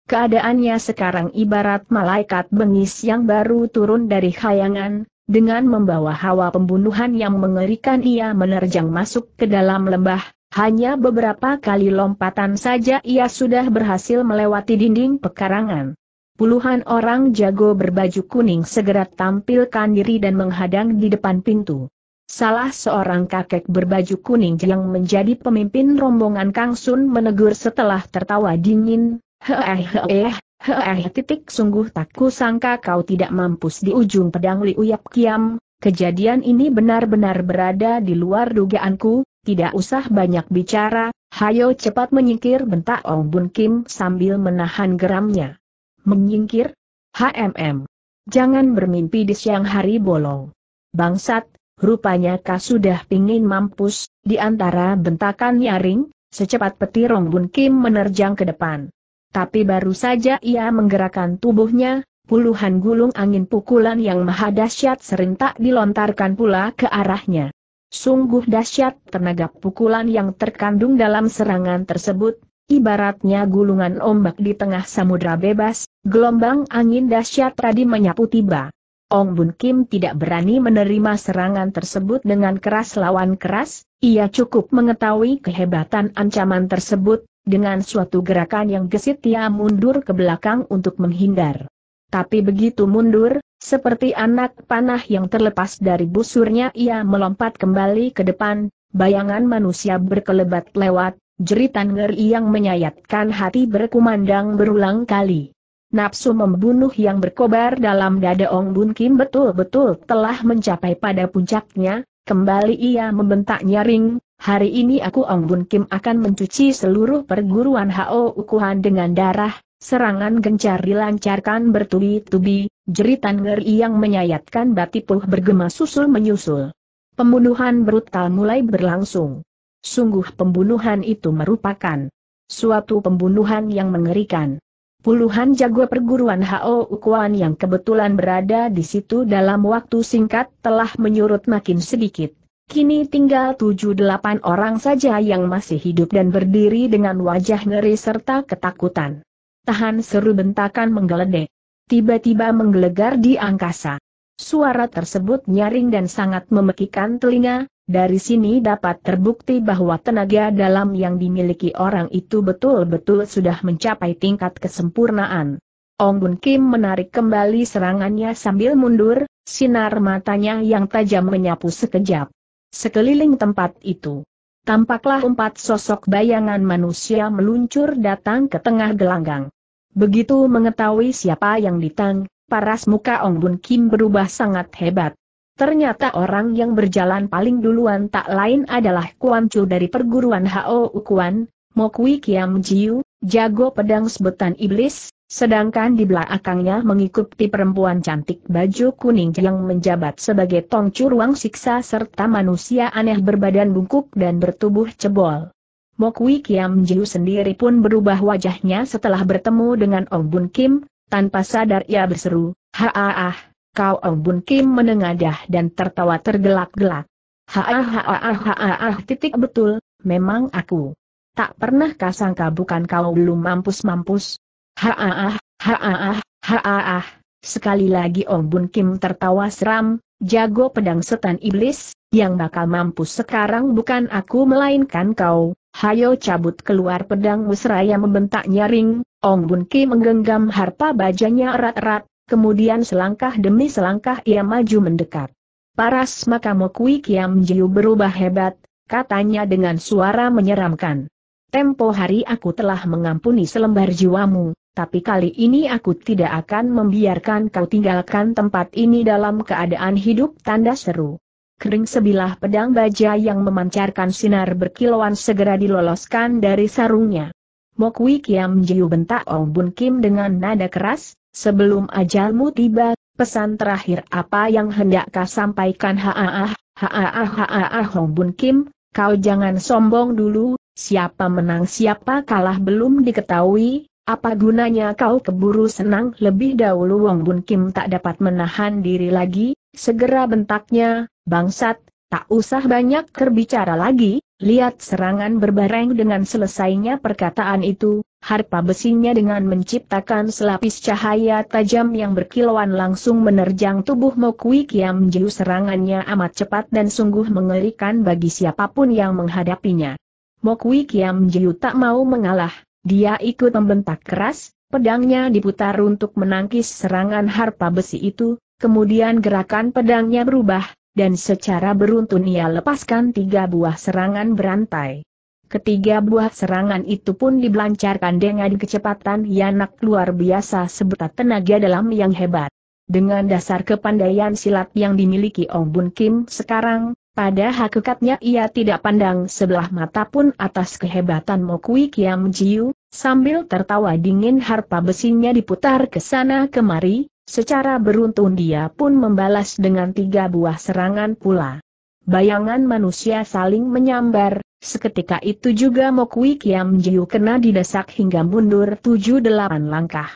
Keadaannya sekarang ibarat malaikat bengis yang baru turun dari khayangan, dengan membawa hawa pembunuhan yang mengerikan ia menerjang masuk ke dalam lembah, hanya beberapa kali lompatan saja ia sudah berhasil melewati dinding pekarangan. Puluhan orang jago berbaju kuning segera tampilkan diri dan menghadang di depan pintu. Salah seorang kakek berbaju kuning yang menjadi pemimpin rombongan Kang Sun menegur setelah tertawa dingin, hehehe. Hei eh, titik sungguh tak kusangka kau tidak mampus di ujung pedang liuyap kiam, kejadian ini benar-benar berada di luar dugaanku, tidak usah banyak bicara, hayo cepat menyingkir bentak Ong Bun Kim sambil menahan geramnya. Menyingkir? HMM. Jangan bermimpi di siang hari bolong. Bangsat, rupanya kau sudah pingin mampus, di antara bentakan nyaring, secepat petir Ong Bun Kim menerjang ke depan tapi baru saja ia menggerakkan tubuhnya, puluhan gulung angin pukulan yang maha dahsyat serentak dilontarkan pula ke arahnya. Sungguh dahsyat tenaga pukulan yang terkandung dalam serangan tersebut, ibaratnya gulungan ombak di tengah samudra bebas, gelombang angin dahsyat tadi menyapu tiba. Ong Bun Kim tidak berani menerima serangan tersebut dengan keras lawan keras, ia cukup mengetahui kehebatan ancaman tersebut, dengan suatu gerakan yang gesit ia mundur ke belakang untuk menghindar. Tapi begitu mundur, seperti anak panah yang terlepas dari busurnya ia melompat kembali ke depan, bayangan manusia berkelebat lewat, jeritan ngeri yang menyayatkan hati berkumandang berulang kali. Nafsu membunuh yang berkobar dalam dada Ong Bun Kim betul-betul telah mencapai pada puncaknya, Kembali ia membentak nyaring, hari ini aku Ong Bun Kim akan mencuci seluruh perguruan Hao Ukuhan dengan darah, serangan gencar dilancarkan bertubi-tubi, jeritan ngeri yang menyayatkan batipuh bergema susul-menyusul. Pembunuhan brutal mulai berlangsung. Sungguh pembunuhan itu merupakan suatu pembunuhan yang mengerikan. Puluhan jago perguruan Hao Ukuan yang kebetulan berada di situ dalam waktu singkat telah menyurut makin sedikit. Kini tinggal tujuh delapan orang saja yang masih hidup dan berdiri dengan wajah ngeri serta ketakutan. Tahan seru bentakan menggeledek. Tiba-tiba menggelegar di angkasa. Suara tersebut nyaring dan sangat memekikan telinga, dari sini dapat terbukti bahwa tenaga dalam yang dimiliki orang itu betul-betul sudah mencapai tingkat kesempurnaan. Ong Bun Kim menarik kembali serangannya sambil mundur, sinar matanya yang tajam menyapu sekejap. Sekeliling tempat itu. Tampaklah empat sosok bayangan manusia meluncur datang ke tengah gelanggang. Begitu mengetahui siapa yang ditang, paras muka Ong Bun Kim berubah sangat hebat. Ternyata orang yang berjalan paling duluan tak lain adalah Kuan Chu dari perguruan Hao Kuan, Mokwi Kiam Jiu, jago pedang sebutan iblis, sedangkan di belakangnya mengikuti perempuan cantik baju kuning yang menjabat sebagai Tong Chu ruang siksa serta manusia aneh berbadan bungkuk dan bertubuh cebol. Mokwi Kiam Jiu sendiri pun berubah wajahnya setelah bertemu dengan Ong Bun Kim, tanpa sadar ia berseru, ha ah, ah. Kau Bun Kim menengadah dan tertawa tergelak-gelak. Haah ah, ah, ah, titik betul, memang aku. Tak pernah kasangka bukan kau belum mampus-mampus. Haah, haah, Sekali lagi Om Bun Kim tertawa seram, jago pedang setan iblis, yang bakal mampus sekarang bukan aku melainkan kau. Hayo cabut keluar pedang musraya membentak nyaring, Om Bun Kim menggenggam harpa bajanya erat-erat, kemudian selangkah demi selangkah ia maju mendekat. Paras Makamokui Kiam Jiu berubah hebat, katanya dengan suara menyeramkan. Tempo hari aku telah mengampuni selembar jiwamu, tapi kali ini aku tidak akan membiarkan kau tinggalkan tempat ini dalam keadaan hidup tanda seru. Kering sebilah pedang baja yang memancarkan sinar berkilauan segera diloloskan dari sarungnya. Mokwi Kiam Jiu bentak Ong Bun Kim dengan nada keras, sebelum ajalmu tiba, pesan terakhir apa yang hendak kau sampaikan Haah, haah, haah, Hong Bun Kim, kau jangan sombong dulu, siapa menang siapa kalah belum diketahui, apa gunanya kau keburu senang lebih dahulu Wong Bun Kim tak dapat menahan diri lagi, segera bentaknya, bangsat, tak usah banyak berbicara lagi, lihat serangan berbareng dengan selesainya perkataan itu, harpa besinya dengan menciptakan selapis cahaya tajam yang berkilauan langsung menerjang tubuh Mokui Kiam Jiu serangannya amat cepat dan sungguh mengerikan bagi siapapun yang menghadapinya. Mokui Kiam Jiu tak mau mengalah, dia ikut membentak keras, pedangnya diputar untuk menangkis serangan harpa besi itu, kemudian gerakan pedangnya berubah, dan secara beruntun ia lepaskan tiga buah serangan berantai. Ketiga buah serangan itu pun dibelancarkan dengan kecepatan yanak luar biasa sebuta tenaga dalam yang hebat. Dengan dasar kepandaian silat yang dimiliki Ong Bun Kim sekarang, pada hakikatnya ia tidak pandang sebelah mata pun atas kehebatan Mokwi Kiam Jiu, sambil tertawa dingin harpa besinya diputar ke sana kemari, secara beruntun dia pun membalas dengan tiga buah serangan pula. Bayangan manusia saling menyambar, Seketika itu juga Mokwi Kiam Jiu kena didesak hingga mundur tujuh delapan langkah.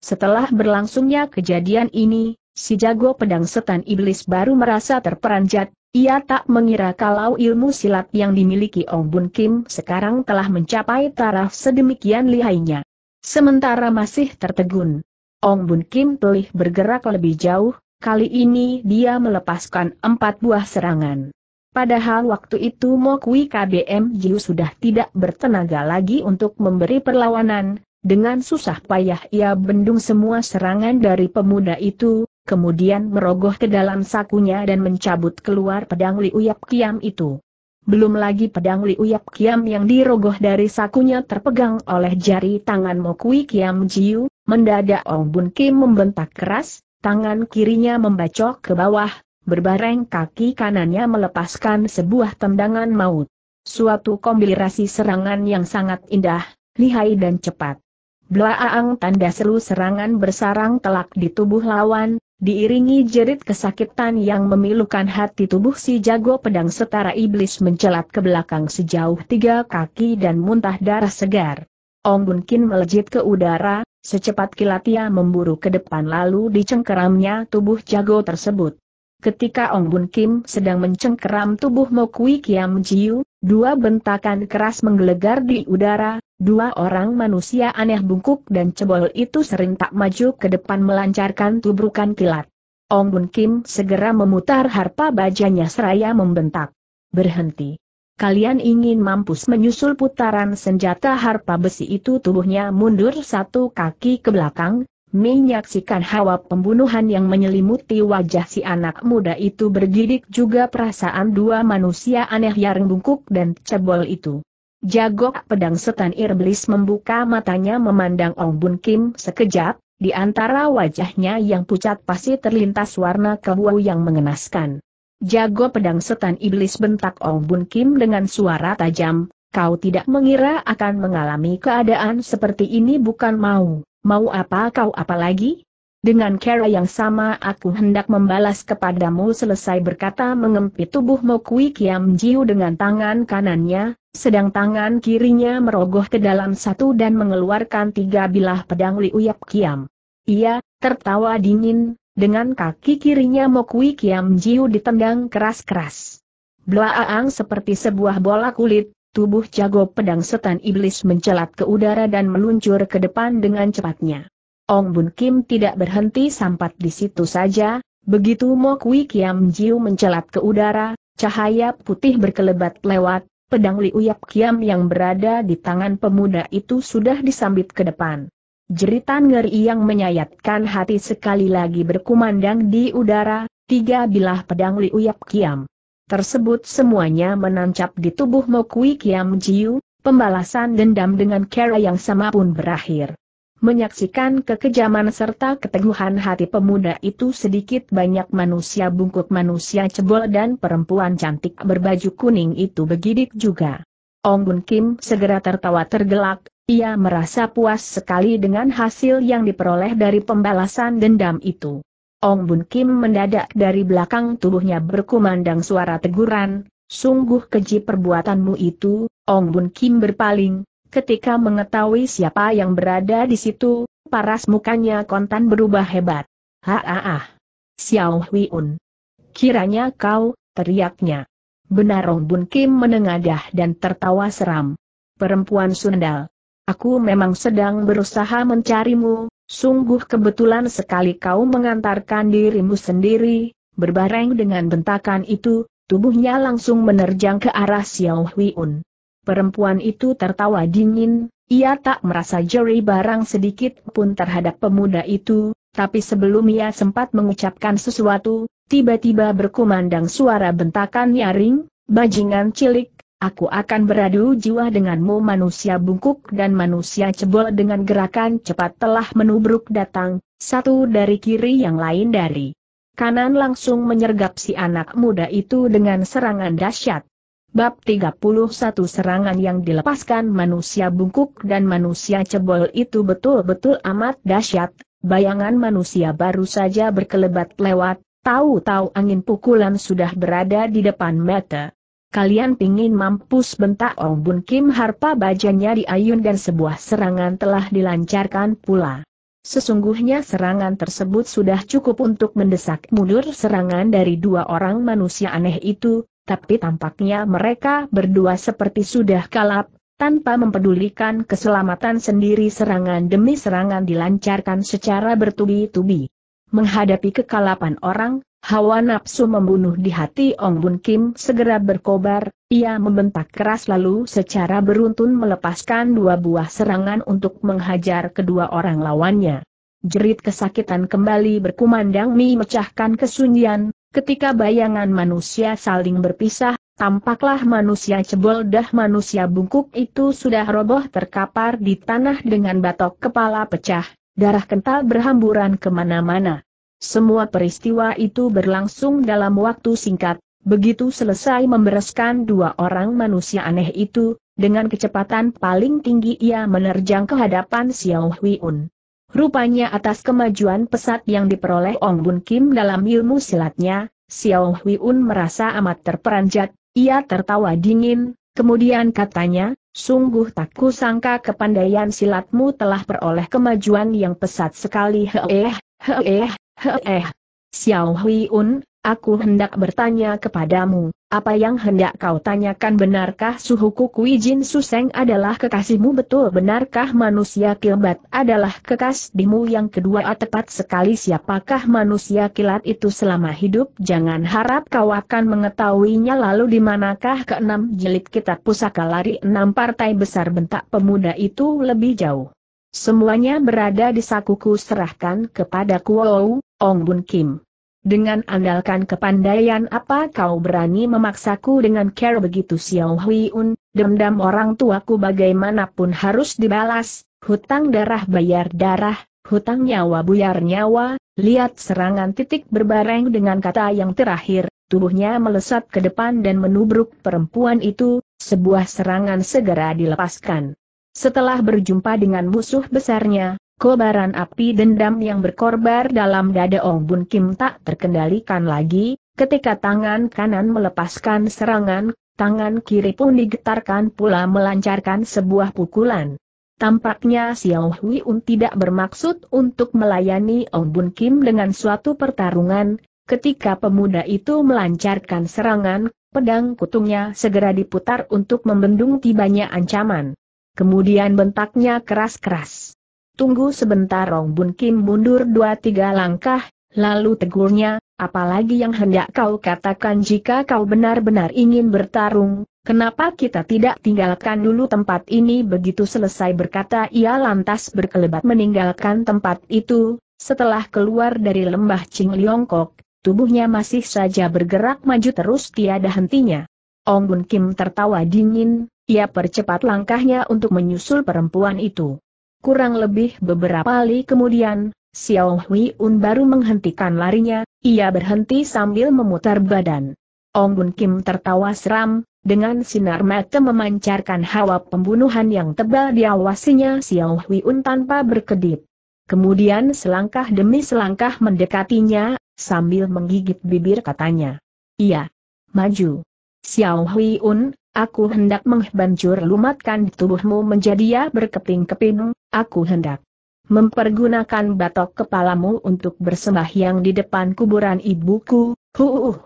Setelah berlangsungnya kejadian ini, si jago pedang setan iblis baru merasa terperanjat, ia tak mengira kalau ilmu silat yang dimiliki Ong Bun Kim sekarang telah mencapai taraf sedemikian lihainya. Sementara masih tertegun, Ong Bun Kim telah bergerak lebih jauh, kali ini dia melepaskan empat buah serangan. Padahal waktu itu Mokwi KBM Jiu sudah tidak bertenaga lagi untuk memberi perlawanan, dengan susah payah ia bendung semua serangan dari pemuda itu, kemudian merogoh ke dalam sakunya dan mencabut keluar pedang Liuyap Kiam itu. Belum lagi pedang Liuyap Kiam yang dirogoh dari sakunya terpegang oleh jari tangan Mokwi Kiam Jiu, mendadak Ong Bun Kim membentak keras, tangan kirinya membacok ke bawah, Berbareng kaki kanannya melepaskan sebuah tendangan maut. Suatu kombinasi serangan yang sangat indah, lihai dan cepat. Blaaang tanda seru serangan bersarang telak di tubuh lawan, diiringi jerit kesakitan yang memilukan hati tubuh si jago pedang setara iblis mencelat ke belakang sejauh tiga kaki dan muntah darah segar. Ong Bun melejit ke udara, secepat kilat ia memburu ke depan lalu dicengkeramnya tubuh jago tersebut. Ketika Ong Bun Kim sedang mencengkeram tubuh Mokui Kiam Jiu, dua bentakan keras menggelegar di udara, dua orang manusia aneh bungkuk dan cebol itu serentak maju ke depan melancarkan tubrukan kilat. Ong Bun Kim segera memutar harpa bajanya seraya membentak. Berhenti. Kalian ingin mampus menyusul putaran senjata harpa besi itu tubuhnya mundur satu kaki ke belakang, Menyaksikan hawa pembunuhan yang menyelimuti wajah si anak muda itu bergidik juga perasaan dua manusia aneh yang bungkuk dan cebol itu. Jagok pedang setan Iblis membuka matanya memandang Ong Bun Kim sekejap, di antara wajahnya yang pucat pasti terlintas warna kebu yang mengenaskan. Jago pedang setan Iblis bentak Ong Bun Kim dengan suara tajam, kau tidak mengira akan mengalami keadaan seperti ini bukan mau mau apa kau apa lagi? Dengan cara yang sama aku hendak membalas kepadamu selesai berkata mengempit tubuh Mokui Kiam Jiu dengan tangan kanannya, sedang tangan kirinya merogoh ke dalam satu dan mengeluarkan tiga bilah pedang Liuyap Kiam. Ia, tertawa dingin, dengan kaki kirinya Mokui Kiam Jiu ditendang keras-keras. Blaaang seperti sebuah bola kulit, tubuh jago pedang setan iblis mencelat ke udara dan meluncur ke depan dengan cepatnya. Ong Bun Kim tidak berhenti sampai di situ saja, begitu Mo Kui Kiam Jiu mencelat ke udara, cahaya putih berkelebat lewat, pedang Li Uyap Kiam yang berada di tangan pemuda itu sudah disambit ke depan. Jeritan ngeri yang menyayatkan hati sekali lagi berkumandang di udara, tiga bilah pedang Li Uyap Kiam tersebut semuanya menancap di tubuh Mokui Kiam Jiu, pembalasan dendam dengan Kera yang sama pun berakhir. Menyaksikan kekejaman serta keteguhan hati pemuda itu sedikit banyak manusia bungkuk manusia cebol dan perempuan cantik berbaju kuning itu begidik juga. Ong Bun Kim segera tertawa tergelak, ia merasa puas sekali dengan hasil yang diperoleh dari pembalasan dendam itu. Ong Bun Kim mendadak dari belakang tubuhnya berkumandang suara teguran, sungguh keji perbuatanmu itu, Ong Bun Kim berpaling, ketika mengetahui siapa yang berada di situ, paras mukanya kontan berubah hebat. Ha ha ha. Xiao Huiun. Kiranya kau, teriaknya. Benar Ong Bun Kim menengadah dan tertawa seram. Perempuan sundal. Aku memang sedang berusaha mencarimu, Sungguh kebetulan sekali kau mengantarkan dirimu sendiri, berbareng dengan bentakan itu, tubuhnya langsung menerjang ke arah Xiao Huiun. Perempuan itu tertawa dingin, ia tak merasa jeri barang sedikit pun terhadap pemuda itu, tapi sebelum ia sempat mengucapkan sesuatu, tiba-tiba berkumandang suara bentakan nyaring, bajingan cilik, Aku akan beradu jiwa denganmu manusia bungkuk dan manusia cebol dengan gerakan cepat telah menubruk datang, satu dari kiri yang lain dari kanan langsung menyergap si anak muda itu dengan serangan dahsyat. Bab 31 serangan yang dilepaskan manusia bungkuk dan manusia cebol itu betul-betul amat dahsyat, bayangan manusia baru saja berkelebat lewat, tahu-tahu angin pukulan sudah berada di depan mata. Kalian pingin mampus bentak Ong Bun Kim harpa bajanya diayun dan sebuah serangan telah dilancarkan pula. Sesungguhnya serangan tersebut sudah cukup untuk mendesak mundur serangan dari dua orang manusia aneh itu, tapi tampaknya mereka berdua seperti sudah kalap, tanpa mempedulikan keselamatan sendiri serangan demi serangan dilancarkan secara bertubi-tubi. Menghadapi kekalapan orang, Hawa nafsu membunuh di hati Ong Bun Kim segera berkobar, ia membentak keras lalu secara beruntun melepaskan dua buah serangan untuk menghajar kedua orang lawannya. Jerit kesakitan kembali berkumandang mi mecahkan kesunyian, ketika bayangan manusia saling berpisah, tampaklah manusia cebol dah manusia bungkuk itu sudah roboh terkapar di tanah dengan batok kepala pecah, darah kental berhamburan kemana-mana. Semua peristiwa itu berlangsung dalam waktu singkat, begitu selesai membereskan dua orang manusia aneh itu, dengan kecepatan paling tinggi ia menerjang ke hadapan Xiao Huiun. Rupanya atas kemajuan pesat yang diperoleh Ong Bun Kim dalam ilmu silatnya, Xiao Huiun merasa amat terperanjat, ia tertawa dingin, kemudian katanya, Sungguh tak kusangka kepandaian silatmu telah peroleh kemajuan yang pesat sekali heeh, heeh, Heeh. Xiao Huiun, aku hendak bertanya kepadamu, apa yang hendak kau tanyakan benarkah suhuku Kui Jin Suseng adalah kekasihmu betul benarkah manusia kilat adalah kekasihmu yang kedua tepat sekali siapakah manusia kilat itu selama hidup jangan harap kau akan mengetahuinya lalu di manakah keenam jilid kitab pusaka lari enam partai besar bentak pemuda itu lebih jauh. Semuanya berada di sakuku serahkan kepada Kuo Ong Bun Kim. Dengan andalkan kepandaian apa kau berani memaksaku dengan care begitu Xiao Hui Un, dendam orang tuaku bagaimanapun harus dibalas, hutang darah bayar darah, hutang nyawa buyar nyawa, lihat serangan titik berbareng dengan kata yang terakhir, tubuhnya melesat ke depan dan menubruk perempuan itu, sebuah serangan segera dilepaskan. Setelah berjumpa dengan musuh besarnya, Kobaran api dendam yang berkorbar dalam dada Ong Bun Kim tak terkendalikan lagi, ketika tangan kanan melepaskan serangan, tangan kiri pun digetarkan pula melancarkan sebuah pukulan. Tampaknya Xiao Hui Un tidak bermaksud untuk melayani Ong Bun Kim dengan suatu pertarungan, ketika pemuda itu melancarkan serangan, pedang kutungnya segera diputar untuk membendung tibanya ancaman. Kemudian bentaknya keras-keras. Tunggu sebentar Rong Bun Kim mundur dua tiga langkah, lalu tegurnya, apalagi yang hendak kau katakan jika kau benar-benar ingin bertarung, kenapa kita tidak tinggalkan dulu tempat ini begitu selesai berkata ia lantas berkelebat meninggalkan tempat itu, setelah keluar dari lembah Ching Liongkok, tubuhnya masih saja bergerak maju terus tiada hentinya. Ong Bun Kim tertawa dingin, ia percepat langkahnya untuk menyusul perempuan itu. Kurang lebih beberapa kali kemudian, Xiao Hui Un baru menghentikan larinya, ia berhenti sambil memutar badan. Ong Bun Kim tertawa seram, dengan sinar mata memancarkan hawa pembunuhan yang tebal diawasinya Xiao Hui Un tanpa berkedip. Kemudian selangkah demi selangkah mendekatinya, sambil menggigit bibir katanya. Iya. Maju. Xiao Hui Un, Aku hendak menghancur lumatkan tubuhmu menjadi ya berkeping-keping, aku hendak mempergunakan batok kepalamu untuk bersembahyang di depan kuburan ibuku, huuh.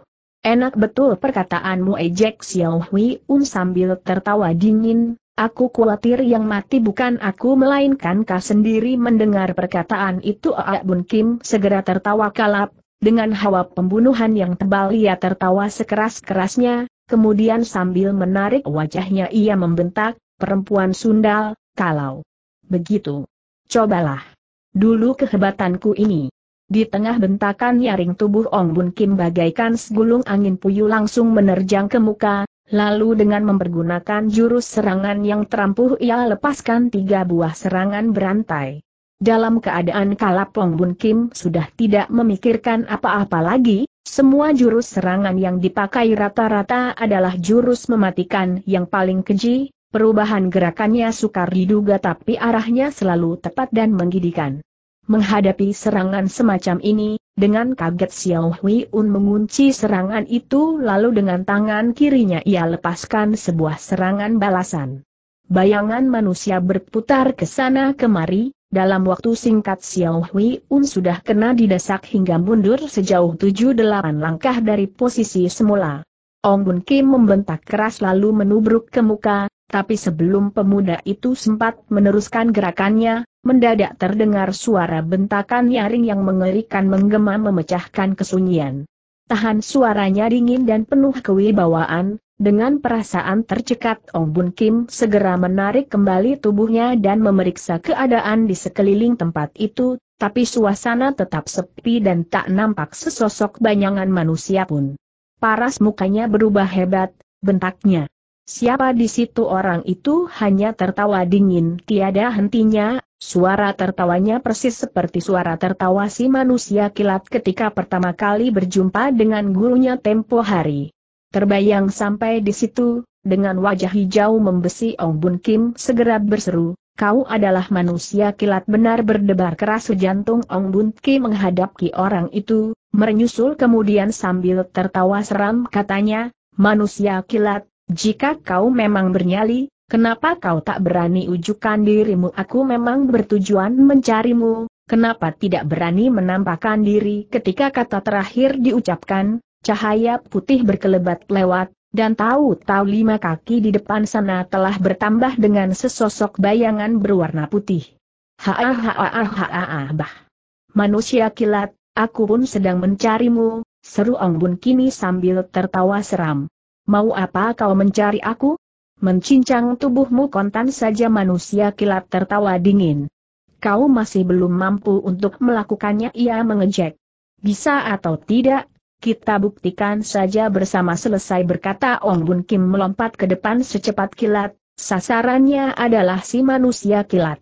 Enak betul perkataanmu ejek Xiao Hui Un sambil tertawa dingin, aku khawatir yang mati bukan aku melainkan kau sendiri mendengar perkataan itu Aak Bun Kim segera tertawa kalap, dengan hawa pembunuhan yang tebal ia tertawa sekeras-kerasnya, Kemudian sambil menarik wajahnya ia membentak, perempuan sundal, kalau begitu, cobalah dulu kehebatanku ini. Di tengah bentakan nyaring tubuh Ong Bun Kim bagaikan segulung angin puyuh langsung menerjang ke muka, lalu dengan mempergunakan jurus serangan yang terampuh ia lepaskan tiga buah serangan berantai. Dalam keadaan kalap Ong Bun Kim sudah tidak memikirkan apa-apa lagi, semua jurus serangan yang dipakai rata-rata adalah jurus mematikan yang paling keji, perubahan gerakannya sukar diduga tapi arahnya selalu tepat dan menggidikan. Menghadapi serangan semacam ini, dengan kaget Xiao Hui Un mengunci serangan itu lalu dengan tangan kirinya ia lepaskan sebuah serangan balasan. Bayangan manusia berputar ke sana kemari, dalam waktu singkat Xiao Hui Un sudah kena didesak hingga mundur sejauh tujuh delapan langkah dari posisi semula. Ong Bun Kim membentak keras lalu menubruk ke muka, tapi sebelum pemuda itu sempat meneruskan gerakannya, mendadak terdengar suara bentakan nyaring yang mengerikan menggema memecahkan kesunyian. Tahan suaranya dingin dan penuh kewibawaan, dengan perasaan tercekat Ong Bun Kim segera menarik kembali tubuhnya dan memeriksa keadaan di sekeliling tempat itu, tapi suasana tetap sepi dan tak nampak sesosok bayangan manusia pun. Paras mukanya berubah hebat, bentaknya. Siapa di situ orang itu hanya tertawa dingin tiada hentinya, suara tertawanya persis seperti suara tertawa si manusia kilat ketika pertama kali berjumpa dengan gurunya tempo hari. Terbayang sampai di situ, dengan wajah hijau membesi Ong Bun Kim segera berseru, kau adalah manusia kilat benar berdebar keras jantung Ong Bun Kim menghadap orang itu, merenyusul kemudian sambil tertawa seram katanya, manusia kilat, jika kau memang bernyali, kenapa kau tak berani ujukan dirimu aku memang bertujuan mencarimu, kenapa tidak berani menampakkan diri ketika kata terakhir diucapkan, Cahaya putih berkelebat lewat, dan tahu-tahu lima kaki di depan sana telah bertambah dengan sesosok bayangan berwarna putih. Haahahahahaha bah. Manusia kilat, aku pun sedang mencarimu, seru Ong Bun kini sambil tertawa seram. Mau apa kau mencari aku? Mencincang tubuhmu kontan saja manusia kilat tertawa dingin. Kau masih belum mampu untuk melakukannya ia mengejek. Bisa atau tidak, kita buktikan saja bersama selesai berkata Ong Bun Kim melompat ke depan secepat kilat, sasarannya adalah si manusia kilat.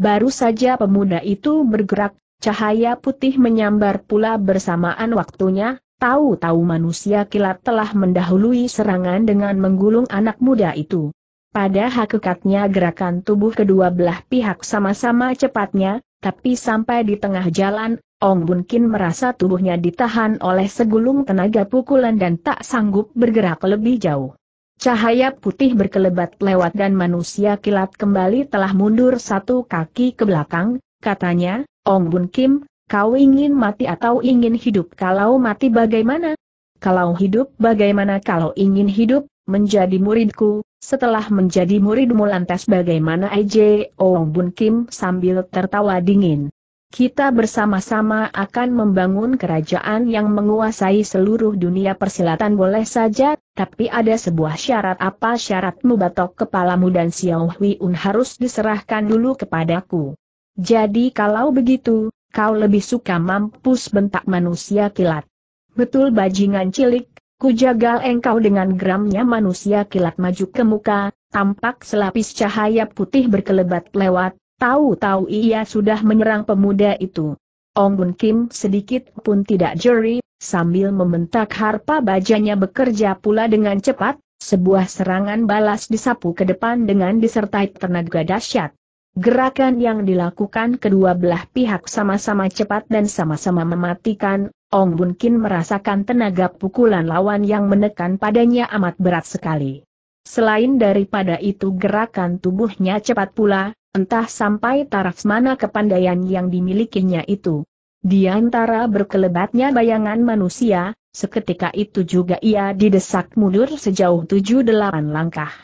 Baru saja pemuda itu bergerak, cahaya putih menyambar pula bersamaan waktunya, tahu-tahu manusia kilat telah mendahului serangan dengan menggulung anak muda itu. Pada hakikatnya gerakan tubuh kedua belah pihak sama-sama cepatnya, tapi sampai di tengah jalan, Ong Bun Kin merasa tubuhnya ditahan oleh segulung tenaga pukulan dan tak sanggup bergerak lebih jauh. Cahaya putih berkelebat lewat dan manusia kilat kembali telah mundur satu kaki ke belakang, katanya, Ong Bun Kim, kau ingin mati atau ingin hidup kalau mati bagaimana? Kalau hidup bagaimana kalau ingin hidup, menjadi muridku, setelah menjadi murid Mulantas, bagaimana Ej Ong Bun Kim sambil tertawa dingin. Kita bersama-sama akan membangun kerajaan yang menguasai seluruh dunia persilatan boleh saja, tapi ada sebuah syarat apa syaratmu batok kepalamu dan Xiao Hui Un harus diserahkan dulu kepadaku. Jadi kalau begitu, kau lebih suka mampus bentak manusia kilat. Betul bajingan cilik, Kujagal engkau dengan geramnya manusia kilat maju ke muka, tampak selapis cahaya putih berkelebat lewat, tahu-tahu ia sudah menyerang pemuda itu. Ong Bun Kim sedikit pun tidak jeri, sambil membentak harpa bajanya bekerja pula dengan cepat, sebuah serangan balas disapu ke depan dengan disertai tenaga dahsyat. Gerakan yang dilakukan kedua belah pihak sama-sama cepat dan sama-sama mematikan, Ong Bun Kin merasakan tenaga pukulan lawan yang menekan padanya amat berat sekali. Selain daripada itu gerakan tubuhnya cepat pula, entah sampai taraf mana kepandaian yang dimilikinya itu. Di antara berkelebatnya bayangan manusia, seketika itu juga ia didesak mundur sejauh 7-8 langkah.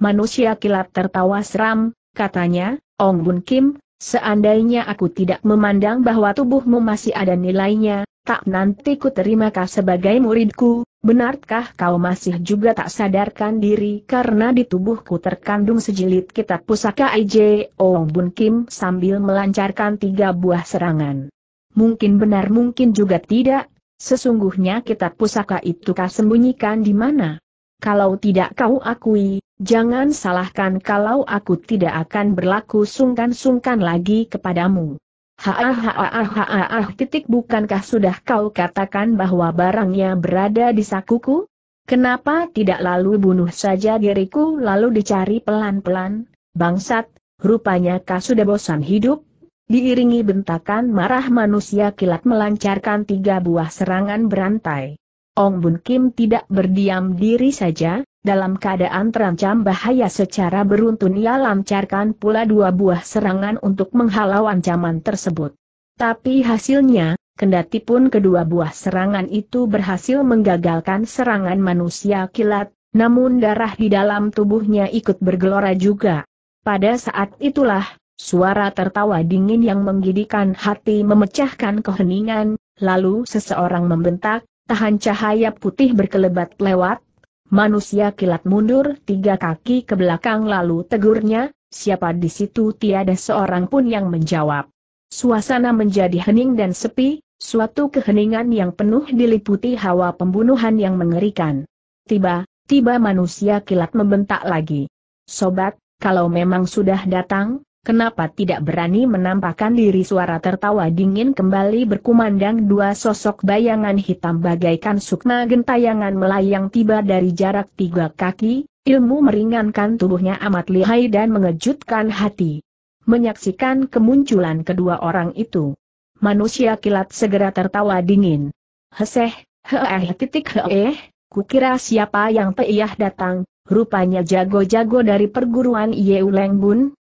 Manusia kilat tertawa seram, katanya, Ong Bun Kim, seandainya aku tidak memandang bahwa tubuhmu masih ada nilainya, tak nanti ku terima kau sebagai muridku, benarkah kau masih juga tak sadarkan diri karena di tubuhku terkandung sejilid kitab pusaka IJ Ong Bun Kim sambil melancarkan tiga buah serangan. Mungkin benar mungkin juga tidak, sesungguhnya kitab pusaka itu kau sembunyikan di mana? Kalau tidak kau akui, Jangan salahkan kalau aku tidak akan berlaku sungkan-sungkan lagi kepadamu. ha titik bukankah sudah kau katakan bahwa barangnya berada di sakuku? Kenapa tidak lalu bunuh saja diriku lalu dicari pelan-pelan? Bangsat, rupanya kau sudah bosan hidup? Diiringi bentakan marah manusia kilat melancarkan tiga buah serangan berantai. Ong Bun Kim tidak berdiam diri saja, dalam keadaan terancam bahaya secara beruntun ia lancarkan pula dua buah serangan untuk menghalau ancaman tersebut. Tapi hasilnya, kendati pun kedua buah serangan itu berhasil menggagalkan serangan manusia kilat, namun darah di dalam tubuhnya ikut bergelora juga. Pada saat itulah, suara tertawa dingin yang menggidikan hati memecahkan keheningan, lalu seseorang membentak, tahan cahaya putih berkelebat lewat, Manusia kilat mundur tiga kaki ke belakang lalu tegurnya, siapa di situ tiada seorang pun yang menjawab. Suasana menjadi hening dan sepi, suatu keheningan yang penuh diliputi hawa pembunuhan yang mengerikan. Tiba, tiba manusia kilat membentak lagi. Sobat, kalau memang sudah datang, Kenapa tidak berani menampakkan diri suara tertawa dingin kembali berkumandang dua sosok bayangan hitam bagaikan sukma gentayangan melayang tiba dari jarak tiga kaki, ilmu meringankan tubuhnya amat lihai dan mengejutkan hati. Menyaksikan kemunculan kedua orang itu. Manusia kilat segera tertawa dingin. Heseh, heeh titik heeh, kukira siapa yang peiyah datang, rupanya jago-jago dari perguruan Yeu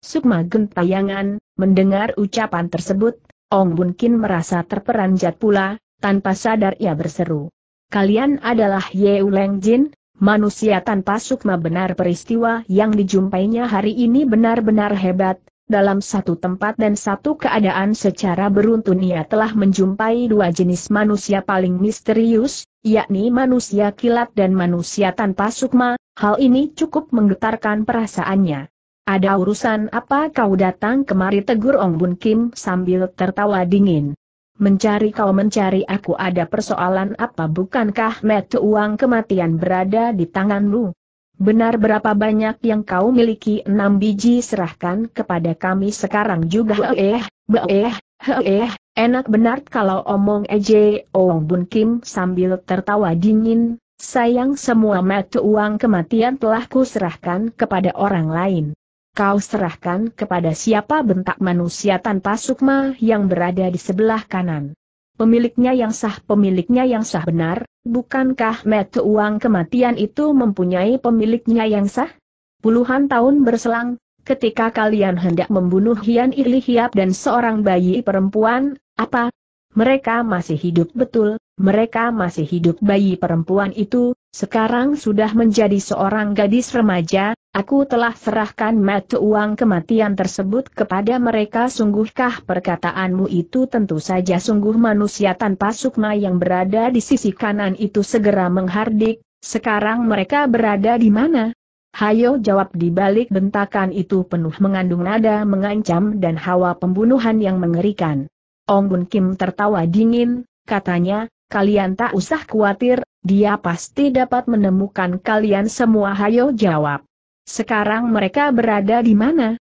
Sukma gentayangan, mendengar ucapan tersebut, Ong Bun Kin merasa terperanjat pula, tanpa sadar ia berseru. Kalian adalah Yeu Leng Jin, manusia tanpa sukma benar peristiwa yang dijumpainya hari ini benar-benar hebat, dalam satu tempat dan satu keadaan secara beruntun ia telah menjumpai dua jenis manusia paling misterius, yakni manusia kilat dan manusia tanpa sukma, hal ini cukup menggetarkan perasaannya. Ada urusan apa kau datang kemari tegur Ong Bun Kim sambil tertawa dingin. Mencari kau mencari aku ada persoalan apa bukankah metu uang kematian berada di tanganmu? Benar berapa banyak yang kau miliki enam biji serahkan kepada kami sekarang juga eh, eh, eh, enak benar kalau omong ej Ong Bun Kim sambil tertawa dingin, sayang semua metu uang kematian telah kuserahkan kepada orang lain kau serahkan kepada siapa bentak manusia tanpa sukma yang berada di sebelah kanan. Pemiliknya yang sah pemiliknya yang sah benar, bukankah metu uang kematian itu mempunyai pemiliknya yang sah? Puluhan tahun berselang, ketika kalian hendak membunuh Hian Ili Hiap dan seorang bayi perempuan, apa? Mereka masih hidup betul, mereka masih hidup bayi perempuan itu, sekarang sudah menjadi seorang gadis remaja, Aku telah serahkan mata uang kematian tersebut kepada mereka sungguhkah perkataanmu itu tentu saja sungguh manusia tanpa sukma yang berada di sisi kanan itu segera menghardik, sekarang mereka berada di mana? Hayo jawab di balik bentakan itu penuh mengandung nada mengancam dan hawa pembunuhan yang mengerikan. Ong Bun Kim tertawa dingin, katanya, kalian tak usah khawatir, dia pasti dapat menemukan kalian semua Hayo jawab. Sekarang mereka berada di mana?